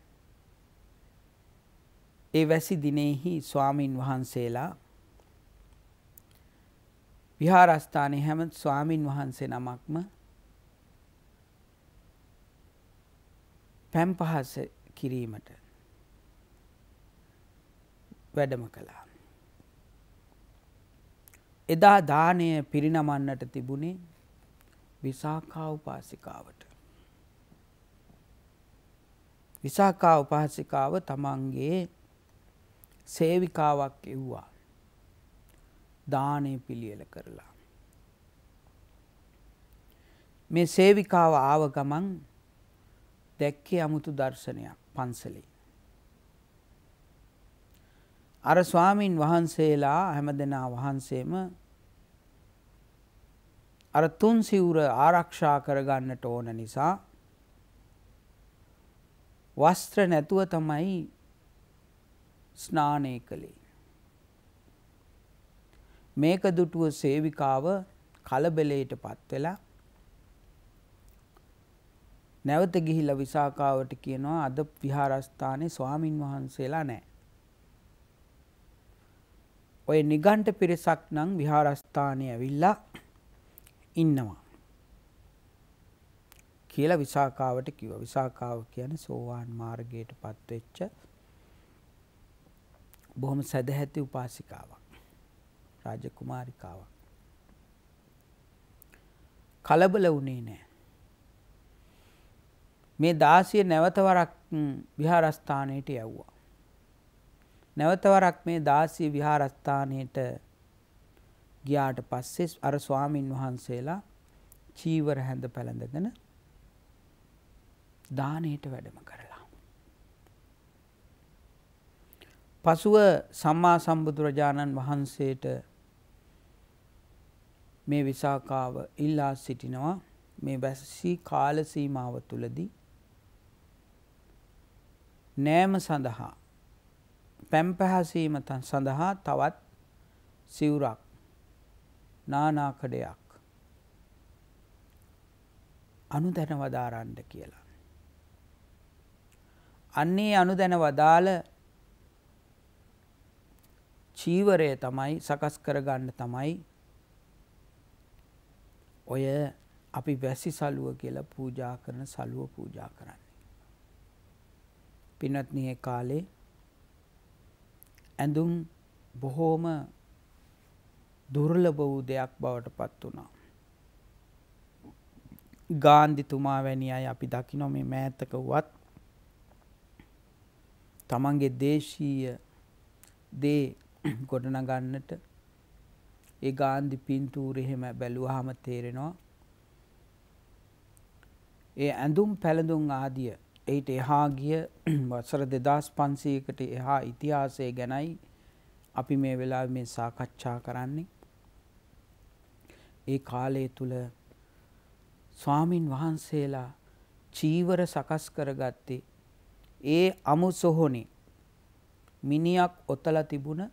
ඒ වැසි දිනෙහි ස්වාමින් වහන්සේලා විහාරස්ථානයේ හැම ස්වාමින් වහන්සේ නමක්ම පැම් පහස කිරීමට වැඩම කළා. එදා දානය පිරිනමන්නට තිබුණේ විසාකා උපාසිකාවට. විසාකා උපාසිකාව තමන්ගේ සේවිකාවක් එව්වා දානය පිළියල කරලා. මේ සේවිකාව ආව ගමන් දැක්කේ අමුතු දර්ශනයක් පන්සලේ. අර ස්වාමින් වහන්සේලා හැමදෙනා වහන්සේම අර තුන් සිවුර ආරක්ෂා කරගන්නට ඕන නිසා වස්ත්‍ර නැතුව තමයි ස්නානය කළේ. මේක දුටුව සේවිකාව කලබලයට පත් වෙලා නැවත ගිහිල්ලා විසාකාවට කියනවා අද විහාරස්ථානයේ ස්වාමින් වහන්සේලා නැහැ. ඔය නිගණ්ඨ පිරිසක් නම් විහාරස්ථානය ඇවිල්ලා ඉන්නවා. කියලා විසාකාවට කිව්වා. විසාකාව කියන්නේ සෝවාන් මාර්ගයටපත් වෙච්ච බොහොම සදැහැති උපාසිකාවක්. රාජකුමාරිකාවක්. කලබල වුණේ නෑ. මේ දාසිය නැවත වරක් විහාරස්ථානයට යවුවා. නැවතවරක් මේ දාසී විහාරස්ථානයට ගියාට පස්සේ අර ස්වාමින් වහන්සේලා චීවර හැඳ පැළඳගෙන දානයට වැඩම කරලා. පසුව සම්මා සම්බුදුරජාණන් වහන්සේට මේ විසාකාව ඉල්ලා සිටිනවා මේ වැසී කාල සීමාව තුලදී නෑම සඳහා පැම් පැහැසීම සඳහා තවත් සිවුරක් නානාකඩයක් අනු දැන වදාරන්ඩ කියලා. අන්නේ අනු දැන වදාළ චීවරය තමයි සකස් කරගන්න තමයි ඔය අපි වැසි සලුව කියලා පූජා කරන සලුව පූජා කරන්නේ. පිනත්නය කාලේ ඇඳුම් බොහෝම දුර්ලභ වූ දෙයක් බවට පත් වුණා. ගාන්ධිතුමා වැනි අය අපි දකිනො මේ මෑතක වුවත් තමන්ගේ දේශීය දේ ගොඩනගන්නට ඒ ගාන්ධි පින්තූරෙහෙම බැලුවහම තේරෙනවා. ඒ ඇඳුම් පැළඳුම් ආදිය එයිට එහා ගිය වසර දෙදස් පන්සීකට එහා ඉතිහාසය ගැනයි අපි මේ වෙලා මේ සාකච්ඡා කරන්නේ. ඒ කාලය තුළ ස්වාමින් වහන්සේලා චීවර සකස් කරගත්තේ ඒ අමු සොහොනේ මිනිියක් ඔතල තිබුණ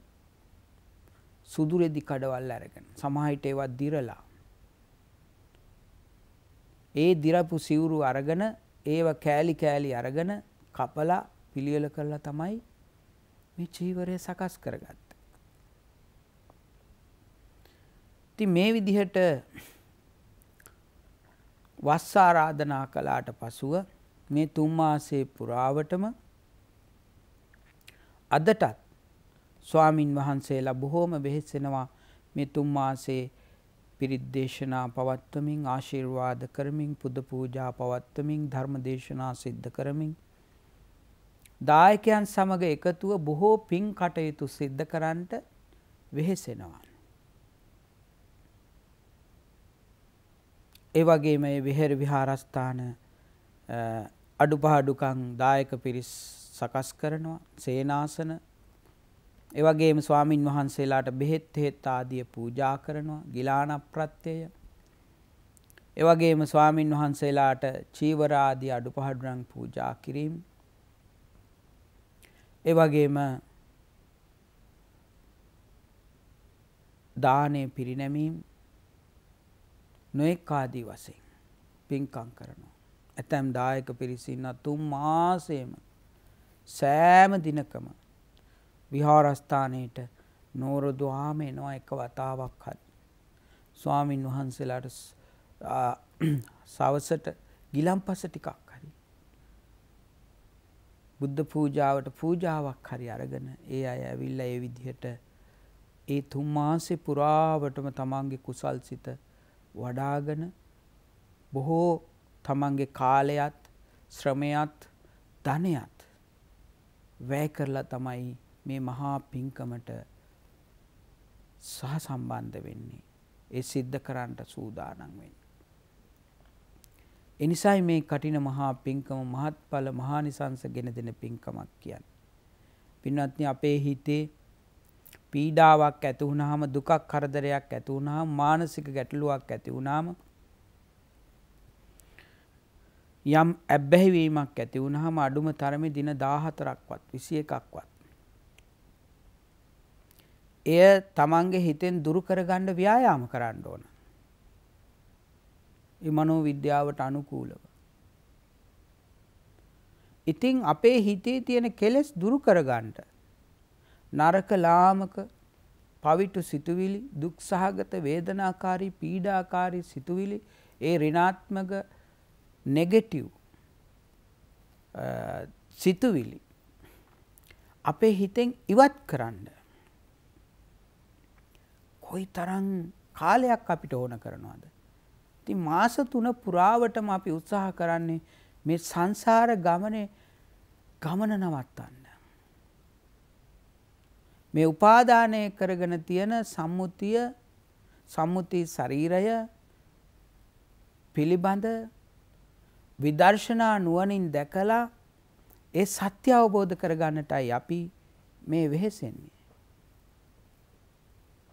සුදුරෙදි කඩවල් ඇරගෙන සමහිට ඒවත් දිරලා. ඒ දිරපු සිවුරු අරගන ඒව කෑලි කෑලි අරගෙන කපලා පිළියෙල කරලා තමයි මේ චීවරය සකස් කරගත්තේ. ඉතින් මේ විදිහට වස් ආරාධනා කළාට පසුව මේ තුන් මාසේ පුරාවටම අදටත් ස්වාමින් වහන්සේලා බොහෝම වෙහෙසෙනවා මේ තුන් මාසේ පිරිද්දේශනා පවත්වමින් ආශිර්වාද කරමින් පුද පූජා පවත්වමින් ධර්ම දේශනා සිද්ධ කරමින් දායකයන් සමග එකතුව බොහෝ පින් කටයුතු සිද්ධ කරන්නට වෙහෙසෙනවා. ඒ වගේම මේ විහෙර විහාරස්ථාන අඩුපාඩුකම් දායක පිරිස් සකස් කරනවා සේනාසන ඒ වගේම ස්වාමින් වහන්සේලාට බෙහෙත් හේත් ආදිය පූජා කරනවා ගිලාන ප්‍රත්‍යය. ඒ වගේම ස්වාමින් වහන්සේලාට චීවර ආදී අඩුපාඩුම් පූජා කිරීම. ඒ වගේම දානේ පිරිනැමීම නොඑක ආදී වශයෙන් පින්කම් කරනවා. ඇතැම් දායක පිරිස ඉන්න තුන් මාසෙම සෑම දිනකම විහාරස්ථානයට නෝරදු ආම එනවා එක වතාවක් හරි. ස්වාමින් වහන්සේලාට සවසට ගිලම්පස ටිකක් හරි. බුද්ධ පූජාවට පූජාවක් හරි අරගෙන ඒ අය ඇවිල්ලා ඒ විදිහට ඒ තුන් මාසෙ පුරාවටම තමන්ගේ කුසල් සිත වඩාගෙන බොහෝ තමන්ගේ කාලයත් ශ්‍රමයත් ධනයත් වැය කරලා තමයි මේ මහා පිංකමට සහ සම්බන්ධ වෙන්නේ. ඒ සිද්ධ කරන්නට සූදානම් වෙන්න. එනිසයි මේ කටින මහා පිංකම මහත්ඵල මහානිසංස ගෙන දෙන පිංකමක් කියන්නේ. පින්වත්නි අපේ හිතේ පීඩාවක් ඇති වුණාම දුකක් කරදරයක් ඇති වුණාම මානසික ගැටලුවක් ඇති වුණාම යම් ඇබ්බැහිවීමක් ඇති වුණාම අඩුම තරමේ දින 14ක්වත් 21ක්වත් එය තමන්ගේ හිතෙන් දුරු කරගන්න ව්‍යායාම කරන්න ඕන. මනෝ විද්‍යාවට අනුකූලව. ඉතින් අපේ හිතේ තියෙන කෙලෙස් දුරු කරගන්නට නරක ලාමක පවිටු සිතුවිලි දුක් සහගත වේදනාකාරී පීඩාකාරී සිතුවිලි ඒ ඍණාත්මක නෙගටිව් සිතුවිලි අපේ හිතෙන් ඉවත් කරන්න කොයි තරම් කාලයක් අපිට ඕන කරනවාද. ති මාස තුන පුරාවටම අපි උත්සාහ කරන්නේ මේ සංසාර ගමනේ ගමන නවත්තන්න. මේ උපාදානය කරගෙන තියෙන සම්මුතිය සම්මුති ශරීරය පිළිබඳ විදර්ශනා නුවනින් දැකලා ඒ සත්‍ය අවබෝධ කරගන්නටයි අපි මේ වෙහෙසෙන්නේ.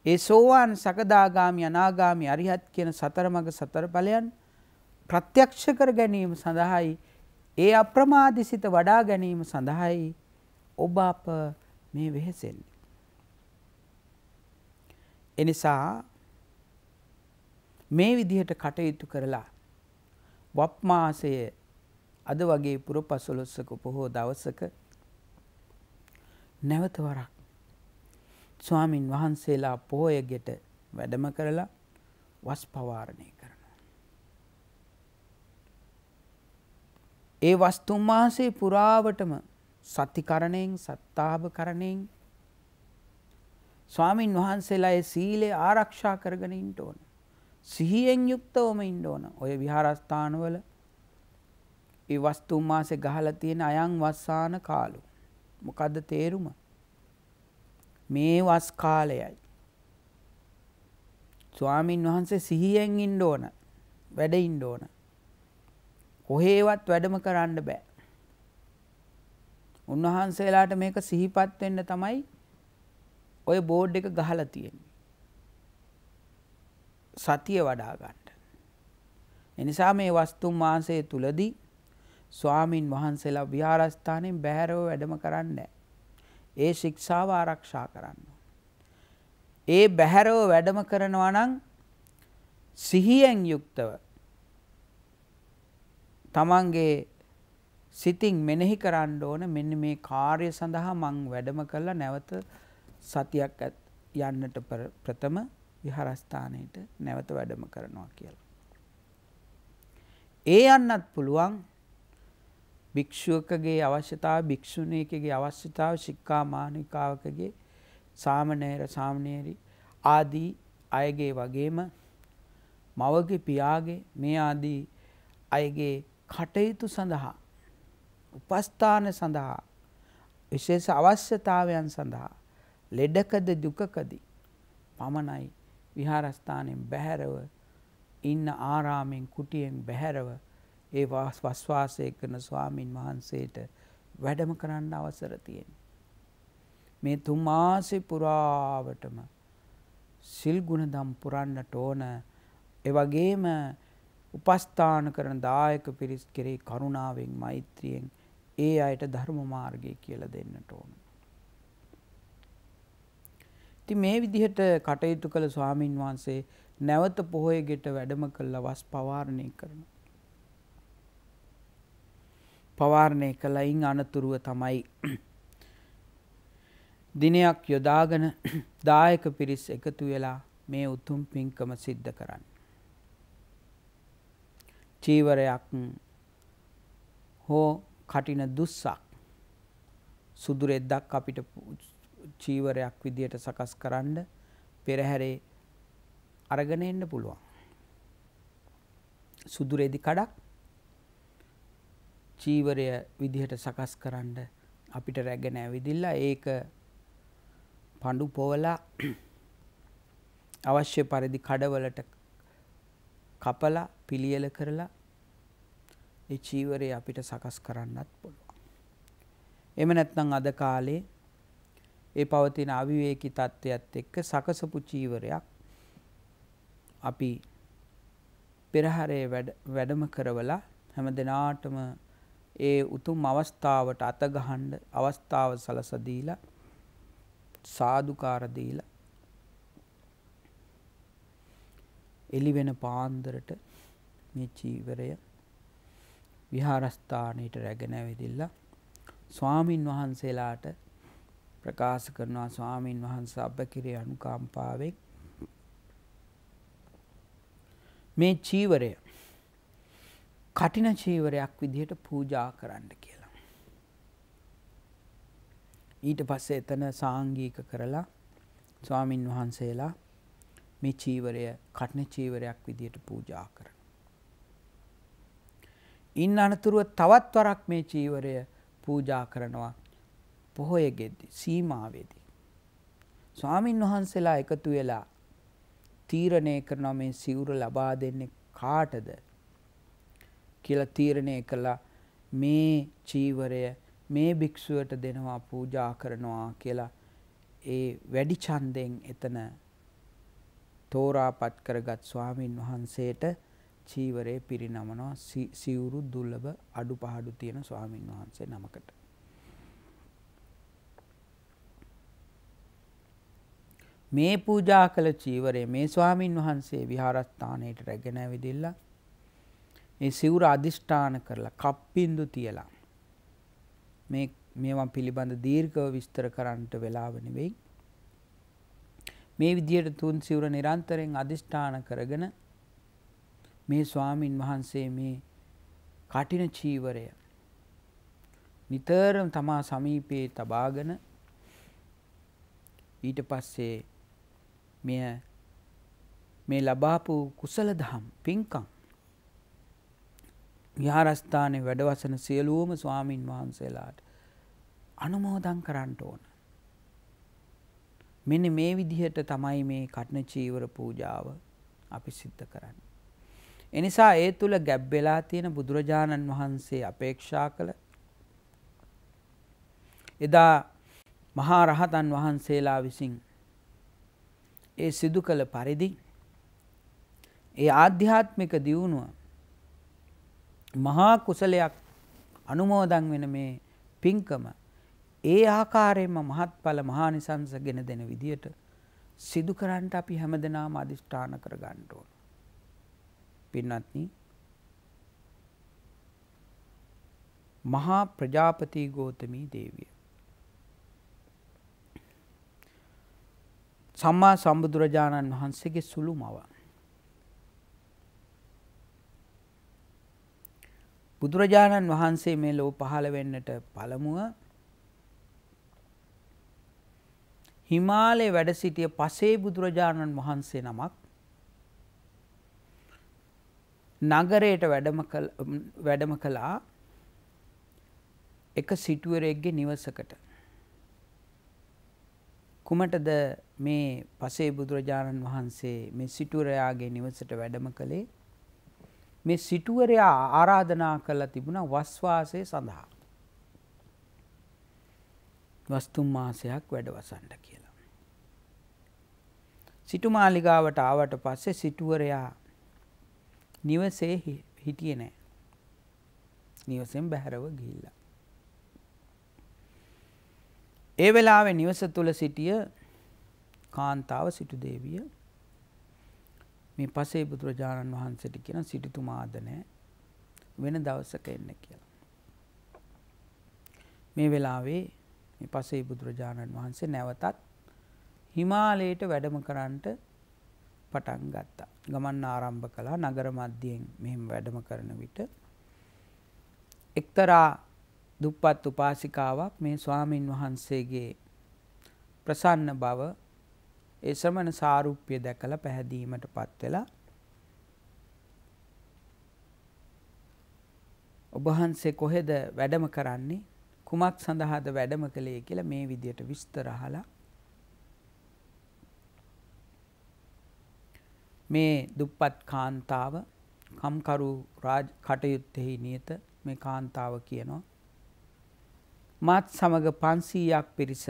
ඒ සෝවාන් සකදාගාමි අනාගාමි අරිහත් කියන සතර මඟ සතර ඵලයන් ප්‍රත්‍යක්ෂ කර ගැනීම සඳහායි ඒ අප්‍රමාදිසිත වඩා ගැනීම සඳහායි ඔබ අප මේ වෙහෙසෙන්නේ. එනිසා මේ විදිහට කටයුතු කරලා වප් මාසය අද වගේ පුරපසළොස්වක පොහෝ දවසක නැවත වරක් ස්වාමින් වහන්සේලා පොහොය ගෙට වැඩම කරලා වස් පවාරණය කරනවා. ඒ වස්තුන් වහන්සේ පුරාවටම සතිකරණයෙන් සත්තාභ කරණයෙන් ස්වාමින් වහන්සේලා ඒ සීලේ ආරක්ෂා කරගෙන ඉන්න ඕන. සිහියෙන් යුක්තවම ඉන්න ඕන. ඔය විහාරස්ථානවල ඒ වස්තුන් මාසේ ගහලා තියෙන අයන් වස්සාන කාලු. මොකද්ද තේරුම? මේ වස් කාලයයි. ස්වාමින් වහන්සේ සිහියෙන් ඉන්න ඕන වැඩ ඉන්න ඕන. කොහේවත් වැඩම කරන්න බෑ. උන්වහන්සේලාට මේක සිහිපත් වෙන්න තමයි ඔය බෝඩ් එක ගහලා තියෙන්නේ. සතිය වඩා ගන්න. එනිසා මේ වස්තුන් මාසයේ තුලදී ස්වාමින් වහන්සේලා විහාරස්ථානෙන් බැහැරව වැඩම කරන්නේ ඒ ශික්ෂාව ආරක්ෂා කරන්න. ඒ බැහැරව වැඩම කරනවා නම් සිහියෙන් යුක්තව තමන්ගේ සිතින් මෙනෙහි කරන්න ඕන මෙන්න මේ කාර්ය සඳහා මං වැඩම කළා නැවත සතියක් යන්නට ප්‍රථම විහාරස්ථානයට නැවත වැඩම කරනවා කියලා. ඒ යන්නත් පුළුවන් භික්ෂුවකගේ අවශ්‍යතාව භික්‍ෂුණයකගේ අවශ්‍යතාව ශික්කා මානිකාවකගේ සාමනේර සාමනේරි ආදී අයගේ වගේම මවගේ පියාගේ මේ ආදී අයගේ කටයුතු සඳහා උපස්ථාන සඳහා විශේෂ අවශ්‍යතාවයන් සඳහා ලෙඩකද දුකකදී පමණයි විහාරස්ථානෙන් බැහැරව ඉන්න ආරාමෙන් කුටියෙන් බැහැරව ඒ වස්වාසය කරන ස්වාමින් වහන්සේට වැඩම කරන්න අවසර තියෙන්. මේ තුමාසි පුරාවටම සිල්ගුණ දම් පුරන්නට ඕන එවගේම උපස්ථාන කරන දායක පිරිස් කෙරේ කරුණාවෙන් මෛත්‍රියෙන් ඒ අයට ධර්ම මාර්ගය කියල දෙන්නට ඕන. ති මේ විදිහට කටයුතු කළ ස්වාමීන් වහන්සේ නැවත පොහොය ගෙට වැඩම කල්ල වස් පවාරණය කරනවා. පවාරණය කළයින් අනතුරුව තමයි දිනයක් යොදාගෙන දායක පිරිස් එකතු වෙලා මේ උතුම් පින්කම සිද්ධ කරන්න. චීවරයක් හෝ කටින දුස්සක් සුදුරෙද්දක් අපිට චීවරයක් විදියට සකස් කරන්න පෙරහැරේ අරගෙන එන්න පුළුවන්. සුදුරෙදි කඩක් චීවරය විදිහට සකස් කරන්න අපිට රැගෙන ඇවිදිල්ලා ඒක පඩු පෝලා අවශ්‍ය පරිදි කඩවලට කපලා පිළියල කරලා ඒ චීවරය අපිට සකස් කරන්නත් පුළුවන්. එම නැත්නම් අද කාලේ ඒ පවතින අවිවේකී තත්ත්වයත් එක්ක සකසපු චීවරයක් අපි පෙරහරේ වැඩම කරවලා හැම දිනාටම ඒ උතුම් අවස්ථාවට අතගහන්ඩ අවස්ථාව සලසදීලා සාධකාරදීල එලිවෙන පාන්දරට මේ චීවරය විහාරස්ථානයට රැගෙනැවිදිල්ලා ස්වාමීන් වහන්සේලාට ප්‍රකාශ කරනවා ස්වාමීන් වහන්ස අපකිරේ අනුකම්පාවෙක් මේ චීවරය කටින චීවරයක් විදිහට පූජා කරන්න කියලා. ඊට පස්සේ එතන සාංගීක කරලා ස්වාමින් වහන්සේලා මේ චීවරය කටින චීවරයක් විදිහට පූජා කරන. ඉන් අනතුරුව තවත් වරක් මේ චීවරය පූජා කරනවා පොහොය ගෙද්දි සීමාවේදී. ස්වාමින් වහන්සේලා එකතු වෙලා තීරණය කරනවා මේ සිවුර ලබා දෙන්නේ කාටද කියලා තීරණය කළා මේ චීවරය මේ භික්ෂුවට දෙනවා පූජා කරනවා කියලා ඒ වැඩි ඡන්දෙන් එතන තෝරාපත් කරගත් ස්වාමින් වහන්සේට චීවරේ පිරිනමනවා සිවුරු දුර්ලභ අඩු පහඩු තියෙන ස්වාමින් වහන්සේ නමකට. මේ පූජා කළ චීවරය මේ ස්වාමින් වහන්සේ විහාරස්ථානයට රැගෙන ඇවිදිලා ඒ සිවුර අධිෂ්ඨාන කරලා කප්පින්දු තියලා මේ මේවා පිළිබඳ දීර්ඝව විස්තර කරන්නට වෙලාව නෙවෙයි මේ විදියට තුන් සිවුර නිරන්තරයෙන් අධිෂ්ඨාන කරගෙන මේ ස්වාමින් වහන්සේ මේ කටින චීවරය නිතරම තමා සමීපයේ තබාගෙන ඊට පස්සේ මෙය මේ ලබාපු කුසල දහම් පින්කම් විහාරස්ථානය වැඩවසන සියලූම ස්වාමීන් වහන්සේලාට අනුමෝදන් කරන්නට ඕන. මෙන මේ විදිහට තමයි මේ කටන චීවර පූජාව අපි සිද්ධ කරන්න. එනිසා ඒ තුළ ගැබ්බෙලා තියෙන බුදුරජාණන් වහන්සේ අපේක්ෂා කළ එදා මහා රහතන් වහන්සේලා විසින් ඒ සිදු කළ පරිදි ඒ ආධ්‍යාත්මික දියුණුව මහා කුසලයක් අනුමෝදන් වෙන මේ පින්කම ඒ ආකාරයෙන්ම මහත්ඵල මහානිසංස ගෙන දෙන විදියට සිදු කරන්නට අපි හැමදෙනාම අදිෂ්ඨාන කර ගන්න ඕන. පින්වත්නි මහා ප්‍රජාපති ගෝතමී දේවිය සම්මා සම්බුදුරජාණන් වහන්සේගේ සුළු මවක් බුදුරජාණන් වහන්සේ මේ ලෝ පහළ වෙන්නට පළමුව හිමාලයේ වැඩ සිටිය පසේ බුදුරජාණන් වහන්සේ නමක් නගරයට වැඩම කළා එක සිටුවරෙක්ගේ නිවසකට. කුමටද මේ පසේ බුදුරජාණන් වහන්සේ මේ සිටුවරයාගේ නිවසට වැඩම කළේ මේ සිටුවරයා ආරාධනා කරලා තිබුණ වස්වාසය සඳහා. වස්තුම් මාසයක් වැඩවසන්ට කියලා. සිටුමාලිගාවට ආවට පස්සේ සිටුවරයා නිවසේ හිටිය නෑ. නිවසෙන් බැහැරව ගිල්ල. ඒ වෙලාවෙ නිවස තුළ සිටිය කාන්තාව සිටු දේවිය මේ පසේ බුදුරජාණන් වහන්සේට කියන සිටිතුමාද නැහැ වෙන දවසක එන්න කියලා. මේ වෙලාවේ මේ පසේ බුදුරජාණන් වහන්සේ නැවතත් හිමාලයට වැඩම කරන්නට පටන් ගත්තා. ගමන් ආරම්භ කළා නගර මැදියෙන් මෙහෙම වැඩම කරන විට එක්තරා දුප්පත් උපාසිකාවක් මේ ස්වාමින් වහන්සේගේ ප්‍රසන්න බව ඒ ශ්‍රමණ සාරුප්‍ය දැකලා පැහැදීමටපත් වෙලා ඔබ වහන්සේ කොහෙද වැඩම කරන්නේ කුමක් සඳහාද වැඩම කළේ කියලා මේ විදියට විස්තර අහලා මේ දුප්පත් කාන්තාව කම්කරු රාජ කටයුත්තෙහි නියත මේ කාන්තාව කියනවා මාත් සමග 500ක් පිරිස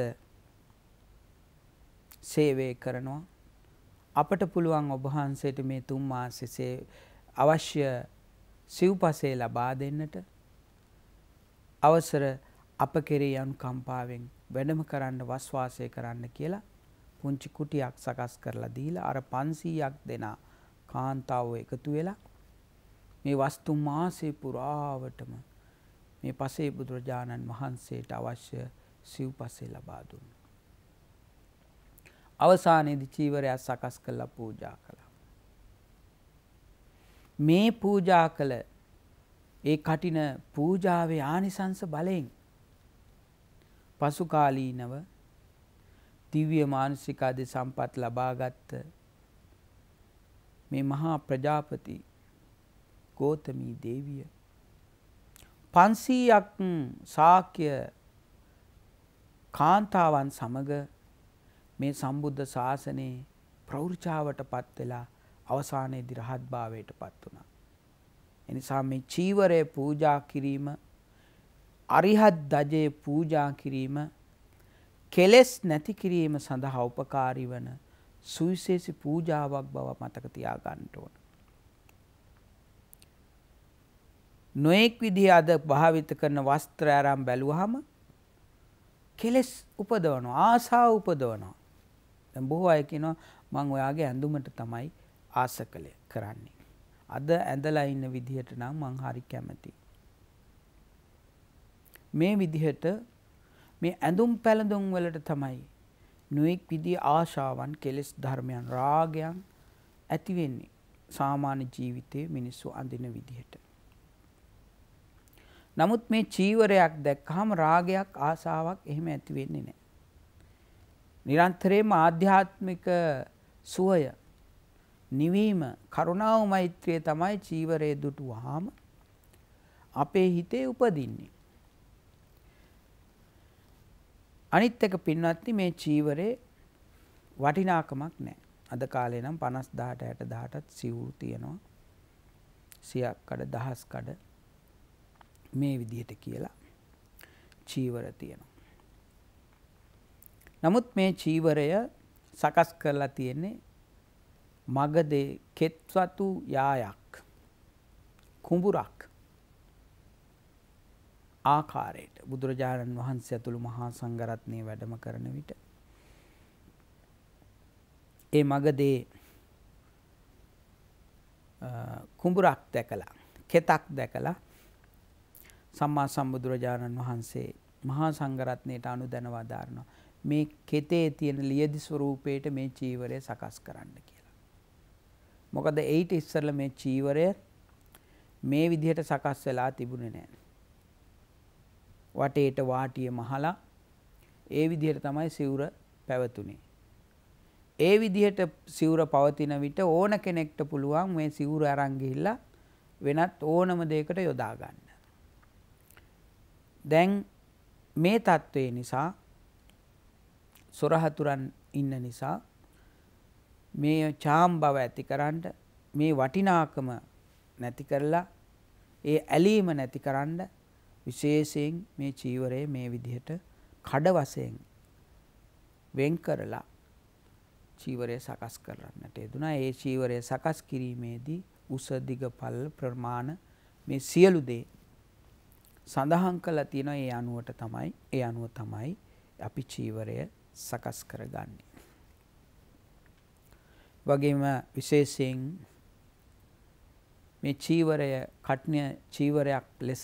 සේවය කරනවා. අපට පුළුවන් ඔබහන්සේට මේ තුන් මාසෙසේ අවශ්‍ය සිව්පසේ ලබා දෙන්නට අවසර අප කෙරේ යනු කම්පාවෙන් වැඩම කරන්න වස්වාසය කරන්න කියලා පුංචි කුටියක් සකස් කරලා දීලා අර 500ක් දෙනා කාන්තාවෝ එකතු වෙලා මේ වස්තු මාසේ පුරාවටම මේ පසේ බුදුරජාණන් වහන්සේට අවශ්‍ය සිව්පසේ ලබා දුන්නා. අවසානයේදී චීවරයක් සකස් කරලා පූජා කළා. මේ පූජා කළ ඒ කටින පූජාවේ ආනිසංස බලයෙන් පසුකාලීනව දිව්‍ය මානසික ආදී සම්පත් ලබාගත් මේ මහා ප්‍රජාපති ගෝතමී දේවිය පන්සීයක් සාක්‍ය කාන්තාවන් සමග මේ සම්බුද්ධ ශාසනයේ ප්‍රෞෘචාවට පත් වෙලා අවසානයේදී රහත් භාවයට පත් වුණා. එනිසා මේ චීවරය පූජා කිරීම අරිහත් දජයේ පූජා කිරීම කෙලෙස් නැති කිරීම සඳහා උපකාරී වන සුවිශේෂි පූජාවක් බව මතක තියාගන්න ඕන. නොඑක් විදිහ අද භාවිත කරන වස්ත්‍ර ආරම් බැලුවාම කෙලස් උපදවනවා ආසාව උපදවනවා දැන් බොහෝ අය කියනවා මම ඔයාගේ ඇඳුමට තමයි ආස කළේ කරන්නේ. අද ඇඳලා ඉන්න විදිහට නම් මං හරි කැමතියි. මේ විදිහට මේ ඇඳුම් පැළඳුම් වලට තමයි නොයෙක් විදිහ ආශාවන් කෙලෙස් ධර්මයන් රාගයන් ඇති වෙන්නේ සාමාන්‍ය ජීවිතයේ මිනිස්සු අඳින විදිහට. නමුත් මේ චීවරයක් දැක්කහම රාගයක් ආසාවක් එහෙම ඇති වෙන්නේ නැහැ. නිරන්තරයෙන්ම ආධ්‍යාත්මික සුවය නිවීම කරුණාව මෛත්‍රිය තමයි චීවරේ දුටුවාම අපේ හිතේ උපදින්නේ. අනිත් එක පින්වත්නි මේ චීවරේ වටිනාකමක් නැහැ. අද කාලේ නම් 50000ට 60000ටත් සිවුරු තියෙනවා. සියක් කඩ දහස් කඩ මේ විදිහට කියලා චීවර තියෙනවා. නමුත් මේ චීවරය සකස් කරලා තියෙන්නේ මගදේ කෙත්වතු යායක් කුඹුරක් ආකාරයට බුදුරජාණන් වහන්සේ ඇතුළු මහා සංඝරත්නය වැඩම කරන විට ඒ මගදේ කුඹුරක් දැකලා කෙතක් දැකලා සම්මා සම්බුදුරජාණන් වහන්සේ මහා සංඝරත්නයට අනුදැනවා දාරනවා මේ කෙතේ තියෙන ලියදි ස්වරූපයට මේ චීවරය සකස් කරන්න කියලා. මොකද ඒට ඉස්සරල මේ චීවරය මේ විදිහට සකස් වෙලා තිබුණේ නෑ. වටේට වාටිය මහලා ඒ විදිහට තමයි සිවුර පැවතුනේ. ඒ විදිහට සිවුර පවතින විට ඕන කෙනෙක්ට පුළුවන් මේ සිවුර අරන් ගිහිල්ලා වෙනත් ඕනම දෙයකට යොදා ගන්න. දැන් මේ தત્ත්වය නිසා සොරහතුරන් ඉන්න නිසා මේ චාම් බව ඇතිකරන්න මේ වටිනාකම නැති කරලා ඒ ඇලීම නැතිකරන්න විශේෂයෙන් මේ චීවරය මේ විදිහට කඩ වශයෙන් වෙන් කරලා චීවරය සකස් කරන්නට යෙදුනා. ඒ චීවරය සකස් කිරීමේදී උස දිග පල්ල ප්‍රමාණ මේ සියලු දේ සඳහන් කළා තියෙනවා ඒ අනුවට තමයි ඒ අනුව තමයි අපි චීවරය සකස් කරගන්නේ. වගේම විශේෂයෙන් මේ චීවරය කට්නය චීවරයක් ලෙස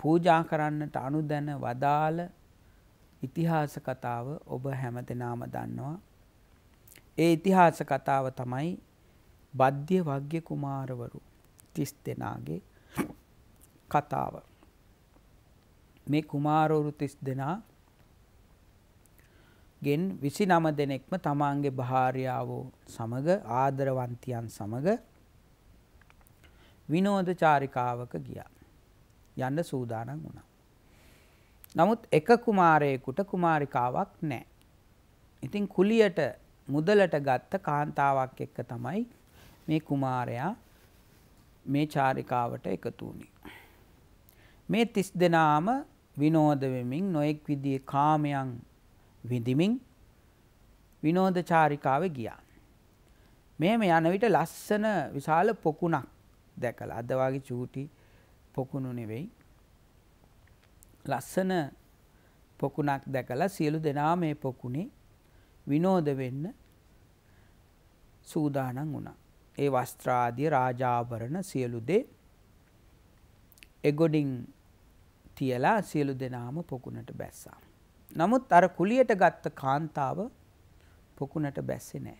පූජා කරන්නට අනුදැන වදාළ ඉතිහාස කතාව ඔබ හැම දෙනාම දන්නවා. ඒ ඉතිහාස කතාව තමයි බද්ධ්‍ය වග්‍ය කුමාරවරු තිස් දෙනාගේ කතාව. මේ කුමාරවරු තිස් දෙනා ගෙන් විසි නම දෙනෙක්ම තමාන්ගේ භාරයාාවෝ සමඟ ආදරවන්තියන් සමඟ විනෝධ චාරිකාවක ගියා. යන්න සූදානම් වුණා. නමුත් එක කුමාරයෙකුට කුමාරිකාවක් නෑ. ඉතින් කුලියට මුදලට ගත්ත කාන්තාවක් එක්ක තමයි මේ කුමාරයා මේ චාරිකාවට එකතුුණි. මේ තිස් දෙනාම විනෝධවෙමින් නොයෙක් විදිිය කාමයන් විඳිමින් විනෝද චාරිකාවේ ගියා. මෙහෙම යන විට ලස්සන විශාල පොකුණක් දැකලා අද වගේ චූටි පොකුණු නෙවෙයි. ලස්සන පොකුණක් දැකලා සියලු දෙනා මේ පොකුණේ විනෝද වෙන්න සූදානම් වුණා. ඒ වස්ත්‍ර ආදී රාජාභරණ සියලු දේ එගොඩින් තියලා සියලු දෙනාම පොකුණට බැස්සා. නමුත් අර කුලියට ගත්ත කාන්තාව පොකුණට බැස්සේ නෑ.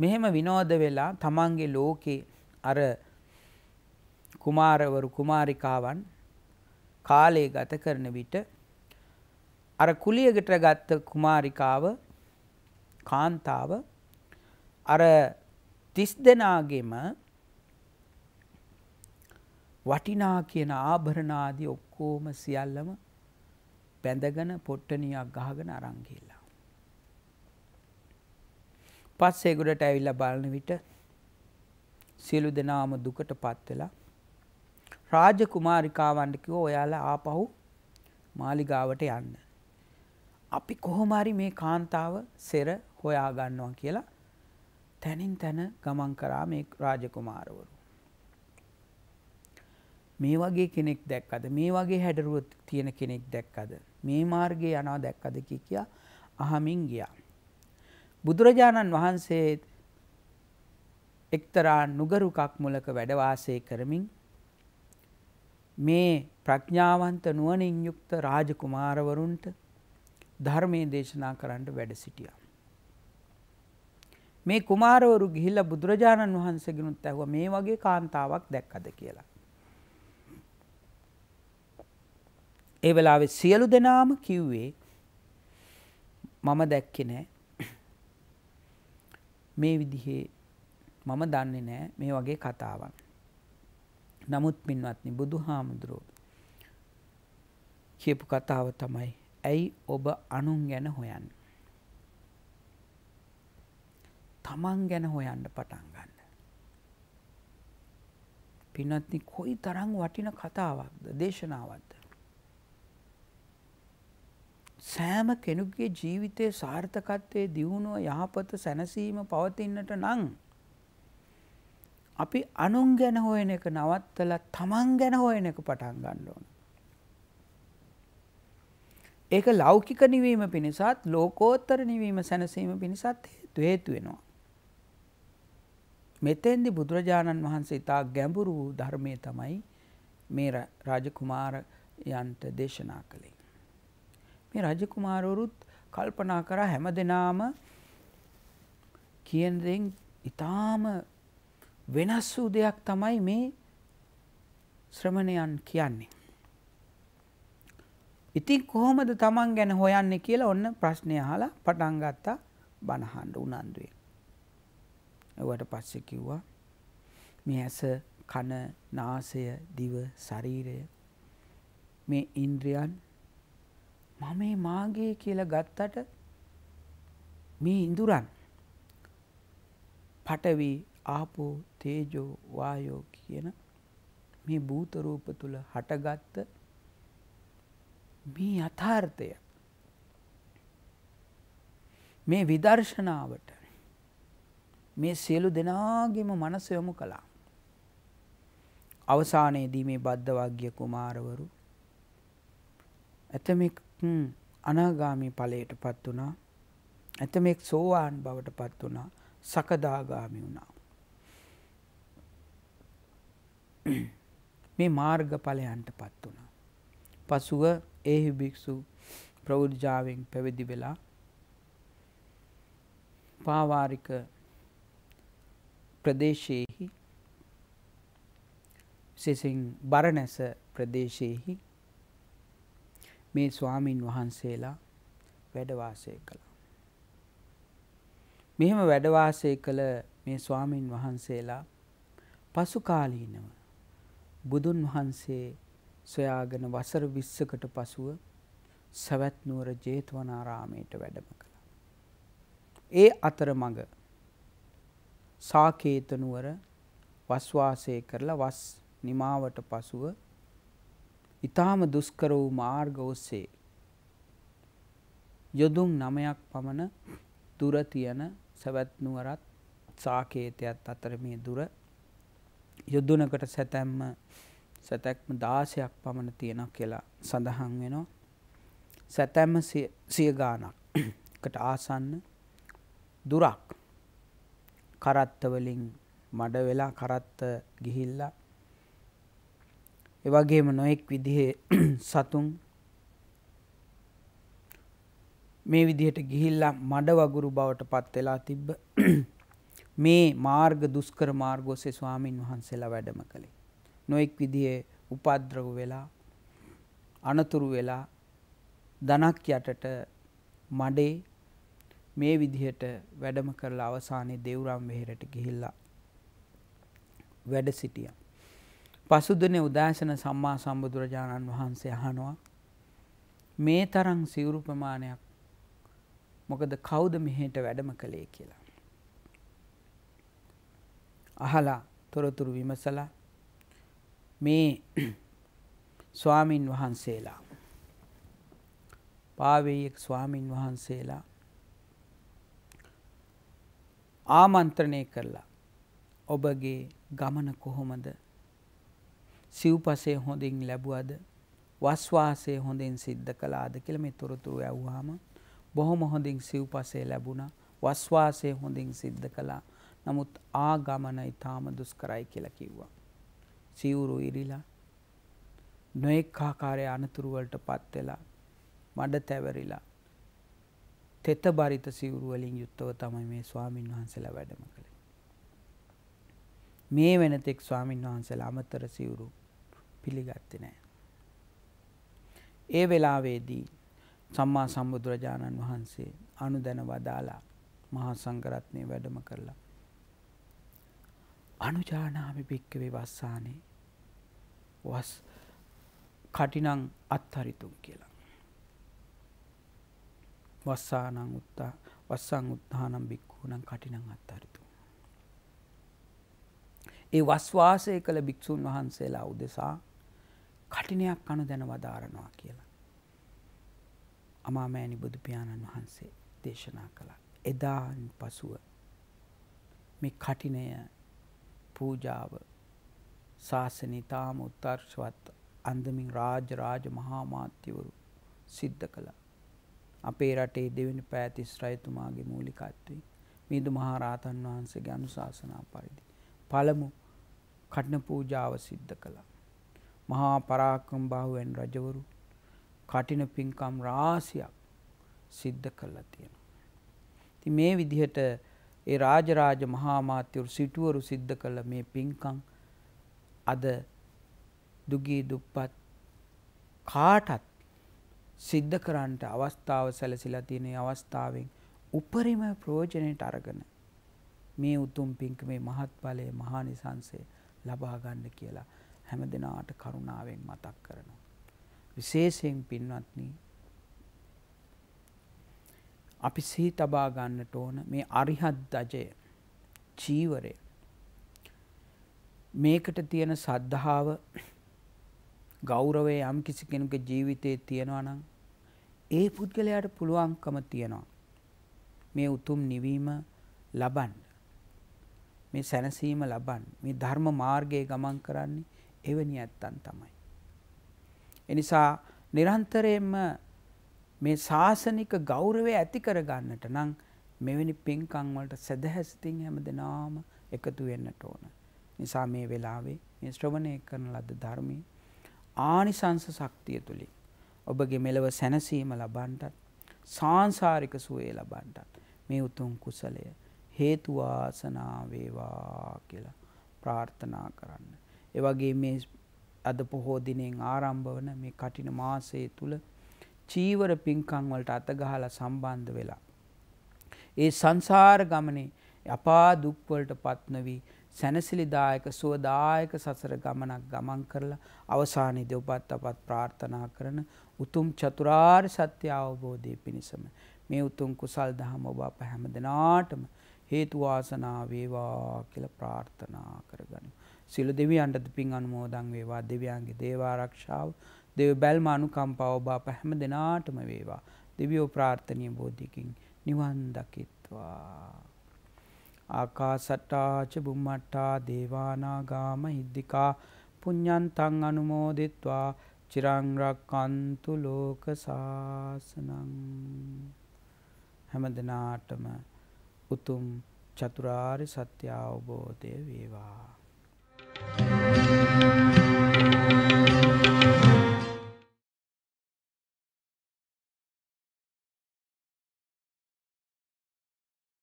මෙහෙම විනෝද වෙලා තමන්ගේ ලෝකේ අර කුමාරවරු කුමාරිකාවන් කාලය ගත කරන විට අර කුලියකට ගත්ත කුමාරිකාව කාන්තාව අර තිස් දෙනාගෙම වටිනා කියන ආභරණාදී ඔක්කොම සියල්ලම බැඳගෙන පොට්ටනියක් ගහගෙන අරන් ගිහිල්ලා. පස්සේ ගොඩට ඇවිල්ලා බලන විට සියලු දෙනාම දුකටපත් වෙලා රාජකුමාරිකාවන්ට කිව්වා ඔයාලා ආපහු මාලිගාවට යන්න. අපි කොහොම හරි මේ කාන්තාව සෙර හොයා ගන්නවා කියලා තැනින් තැන ගමන් කරා මේ රාජකුමාරවරු. මේ වගේ කෙනෙක් දැක්කද මේ වගේ හැඩරුව තියෙන කෙනෙක් දැක්කද මේ මාර්ගයේ යනවා දැක්කද කියා අහමින් ගියා බුදුරජාණන් වහන්සේ එක්තරා නුගරුකක් මුලක වැඩ වාසය කරමින් මේ ප්‍රඥාවන්ත නුවණින් යුක්ත රාජකුමාරවරුන්ට ධර්මයේ දේශනා කරන්න වැඩ සිටියා. මේ කුමාරවරු ගිහිල්ලා බුදුරජාණන් වහන්සේගෙනුත් ඇහුවා මේ වගේ කාන්තාවක් දැක්කද කියලා. ඒ වෙලාවේ සියලු දෙනාම කිව්වේ මම දැක්කේ නෑ මේ විදිහේ මම දන්නේ නෑ මේ වගේ කතාවක්. නමුත් පින්වත්නි බුදුහාමුදුරුවෝ කියපු කතාව තමයි ඇයි ඔබ අනුන් ගැන හොයන්නේ? තමන් ගැන හොයන්න පටන් ගන්න. පින්වත්නි කොයි තරම් වටින කතාවක්ද දේශනාවක්ද? සෑම කෙනෙකුගේ ජීවිතයේ සාර්ථකත්වයේ දියුණුව යහපත සැනසීම පවතින්නට නම් අපි අනුන් ගැන හොයන එක නවත්තලා තමන් ගැන හොයන එක පටන් ගන්න ඕන. ඒක ලෞකික නිවීම පිණිසත් ලෝකෝත්තර නිවීම සැනසීම පිණිසත් හේතු හේතු වෙනවා. මෙතෙන්දි බුදුරජාණන් වහන්සේ තා ගැඹුරු ධර්මයේ තමයි මේ රාජකුමාරයන්ට දේශනා කළේ. මේ රජකුමාරවරුත් කල්පනා කරා හැම දෙනාම කියන දෙයින් ඊටාම වෙනස් වූ දෙයක් තමයි මේ ශ්‍රමණයන් කියන්නේ. ඉතින් කොහොමද Taman ගැන හොයන්නේ කියලා ඔන්න ප්‍රශ්නේ අහලා පටන් ගත්තා බනහඬ උනන්දුවේ. ඒවට පස්සේ කිව්වා මේ ඇස කන නාසය දිව ශරීරය මේ ඉන්ද්‍රියන් මම මේ මාගේ කියලා ගත්තට මේ ඉඳුරන් පටවි ආපෝ තේජෝ වායෝ කියන මේ භූතරූප තුළ හටගත්ත මේ යථාර්ථය මේ විදර්ශනාවට මේ සියලු දෙනාගේම මනස යොමු කළා. අවසානයේදී මේ බද්ධ වග්‍ය කුමාරවරු ඇතමෙක් අනාගාමී ඵලයට පත් වුණා. ඇතමෙක් සෝවාන් බවට පත් වුණා. සකදාගාමි වුණා. මේ මාර්ග ඵලයන්ට පත් වුණා. පසුව ඒහි භික්‍ෂු ප්‍රෞද්ධාවෙන් පැවිදි වෙලා පාවාරික ප්‍රදේශයෙහි විශේෂයෙන් බරණැස ප්‍රදේශයෙහි මේ ස්වාමින් වහන්සේලා වැඩවාසය කළා. මෙහෙම වැඩවාසය කළ මේ ස්වාමින් වහන්සේලා පසුකාලීනව බුදුන් වහන්සේ සොයාගෙන වසර විස්සකට පසුව සැවැත්නුවර ජේතවනාරාමයට වැඩම කළා. ඒ අතර මඟ සාකේතනුවර වස්වාසය කරලා වස් නිමාවට පසුව ඊටාම දුෂ්කර වූ මාර්ග ඔස්සේ යොදුන් නමයක් පමණ දුර තියෙන සවැත් නුවරත් සාකේතයත් අතර මේ දුර යොදුනකට සැතැම්ම සැතැක්ම 16ක් පමණ තියෙනවා කියලා සඳහන් වෙනවා. සැතැම්ම සිය ගානක්කට ආසන්න දුරක් කරත්ත වලින් මඩ වෙලා කරත්ත ගිහිල්ලා එවගේම නොයෙක් විදිහේ සතුන් මේ විදිහට ගිහිල්ලා මඩ වගුරු බවට පත් වෙලා තිබ්බ මේ මාර්ග දුෂ්කර මාර්ගෝසේ ස්වාමින් වහන්සේලා වැඩම කළේ. නොයෙක් විදිහේ උපද්‍රව වෙලා අනතුරු වෙලා ධනක් යටට මඩේ මේ විදිහට වැඩම කරලා අවසානයේ දේවරම් වෙහෙරට ගිහිල්ලා වැඩ සිටියා. පසුදිනේ උදාසන සම්මා සම්බුදුරජාණන් වහන්සේ අහනවා මේ තරම් සිවුරු ප්‍රමාණයක් මොකද කවුද මෙහෙට වැඩම කළේ කියලා. අහලා තොරතුරු විමසලා මේ ස්වාමින් වහන්සේලා පාවෙයෙක් ස්වාමින් වහන්සේලා ආමන්ත්‍රණය කරලා ඔබගේ ගමන කොහොමද සිව්පසය හොඳින් ලැබුවද වස්වාසය හොඳින් සිද්ධ කළාද කියලා මේ තොරතුරු ඇව්වාම බොහොම හොඳින් සිව්පසය ලැබුණා වස්වාසය හොඳින් සිද්ධ කළා නමුත් ආගමන ඊටාම දුෂ්කරයි කියලා කිව්වා සිවුරු ඉරිලා නොඑක් ආකාරයේ අනතුරු වලට පත් වෙලා මඩ තැවරිලා තෙත බරිත සිවුරු වලින් යුක්තව තමයි මේ ස්වාමින් වහන්සේලා වැඩම කළේ. මේ වෙනතෙක් ස්වාමින් වහන්සේලා අමතර සිවුරු පිළිගත්තේ නැහැ. ඒ වෙලාවේදී සම්මා සම්බුදුරජාණන් වහන්සේ අනුදැන වදාලා මහා සංඝරත්නය වැඩම කරලා අනුජානාමි භික්කවේ වස්සානේ වස් කටිනං අත්හරිතුම් කියලා. වස්සානං උත්තා වස්සං උත්හානම් භික්කූනම් කටිනං අත්හරිතු. ඒ වස්වාසය කළ භික්‍ෂූන් වහන්සේලා උදෙසා කටිනයක් කණු දැන වදාරනවා කියලා. අමාමෑණි බුදුපාණන් වහන්සේ දේශනා කළා. එදාන් පසුව මේ කටිනය පූජාව ශාසනය තාම උත්තර්ශවත් අන්දමින් රාජ රාජ මහාමාත්‍යවරු සිද්ධ කළා. අපේ රටේ දෙවෙනි පෑතිස් රයිතුමාගේ මූලිකත්වයෙන් මිදු මහරහතන් වහන්සේගේ අනුශාසනා පරිදි පළමු කටන පූජාව සිද්ධ කළා. මහා පරාක්‍රම බාහුවෙන් රජවරු කටින පින්කම් රාසියක් සිද්ධ කරලා තියෙනවා. ඉතින් මේ විදිහට ඒ රාජරාජ මහා මාත්‍යවරු සිටුවරු සිද්ධ කළ මේ පින්කම් අද දුගී දුප්පත් කාටත් සිද්ධ කරන්නට අවස්ථාව සැලසිලා තියෙන අවස්ථාවෙන් උපරිම ප්‍රයෝජනයට අරගෙන මේ උතුම් පින්කමේ මහත්ඵලය මහානිසංසය ලබා ගන්න කියලා හැම දෙනාට කරුණාවෙන් මතක් කරනවා. විශේෂයෙන් පින්වත්නි අපි සිහි තබා ගන්නට ඕන මේ අරිහත් දජය චීවරය මේකට තියෙන සද්ධාව ගෞරවය යම් කිසි කෙනෙකුගේ ජීවිතයේ තියෙනවා නම් ඒ පුද්ගලයාට පුළුවන්කම තියෙනවා මේ උතුම් නිවීම ලබන්න මේ සැනසීම ලබන්න මේ ධර්ම මාර්ගයේ ගමන් කරන්නේ එවැනි ඇත්තන් තමයි. එනිසා නිරන්තරයෙන්ම මේ ශාසනික ගෞරවය ඇති කරගන්නට නම් මෙවැනි පින්කම් වලට සදහැසිතින් හැමදෙනාම එකතු වෙන්නට ඕන. නිසා මේ වෙලාවේ මේ ශ්‍රවණය කරන ලද ධර්මයේ ආනිසංස ශක්තිය තුලින් ඔබගේ මෙලව සැනසීම ලබන්නටත් සාංශාරික සුවය ලබන්නටත් මේ උතුම් කුසලය හේතු වාසනා වේවා කියලා ප්‍රාර්ථනා කරන්න. එවගේ මේ අද පොහෝදිනෙන් ආරම්භවන මේ කටින මාසය තුළ චීවර පින්කංවලට අතගහල සම්බන්ධ වෙලා. ඒ සංසාර ගමනේ අපා දුක්වලට පත්නවී සැනසිලිදායක සුවදායක සසර ගමනක් ගමන් කරලා අවසානයේ දෙවපත් අපත් ප්‍රාර්ථනා කරන උතුම් චතුරාර්ය සත්‍ය අවබෝධය පිණිසම මේ උතුම් කුසල් දහම ඔබ අප හැමදෙනාටම හේතු වාසනා වේවා කියලා ප්‍රාර්ථනා කරගනිමු සිල දෙවියන්ටද පින් අනුමෝදන් වේවා දෙවියන්ගේ දේවාරක්ෂාව දෙව බැල්ම අනුකම්පාව බා පැහැම දෙනාටම වේවා දෙවියෝ ප්‍රාර්ථනය බෝධිකින් නිවන් දකිත්වා. ආකාසට්ටාච බුම්මට්ටා දේවානාගාම හිද්දිකා පුඤ්ඥන්තං අනුමෝදිත්වා චිරංරක්කන්තු ලෝක සාසනං හැම දෙනාටම උතුම් චතුරාරි සත්‍ය අවබෝධය වේවා. Música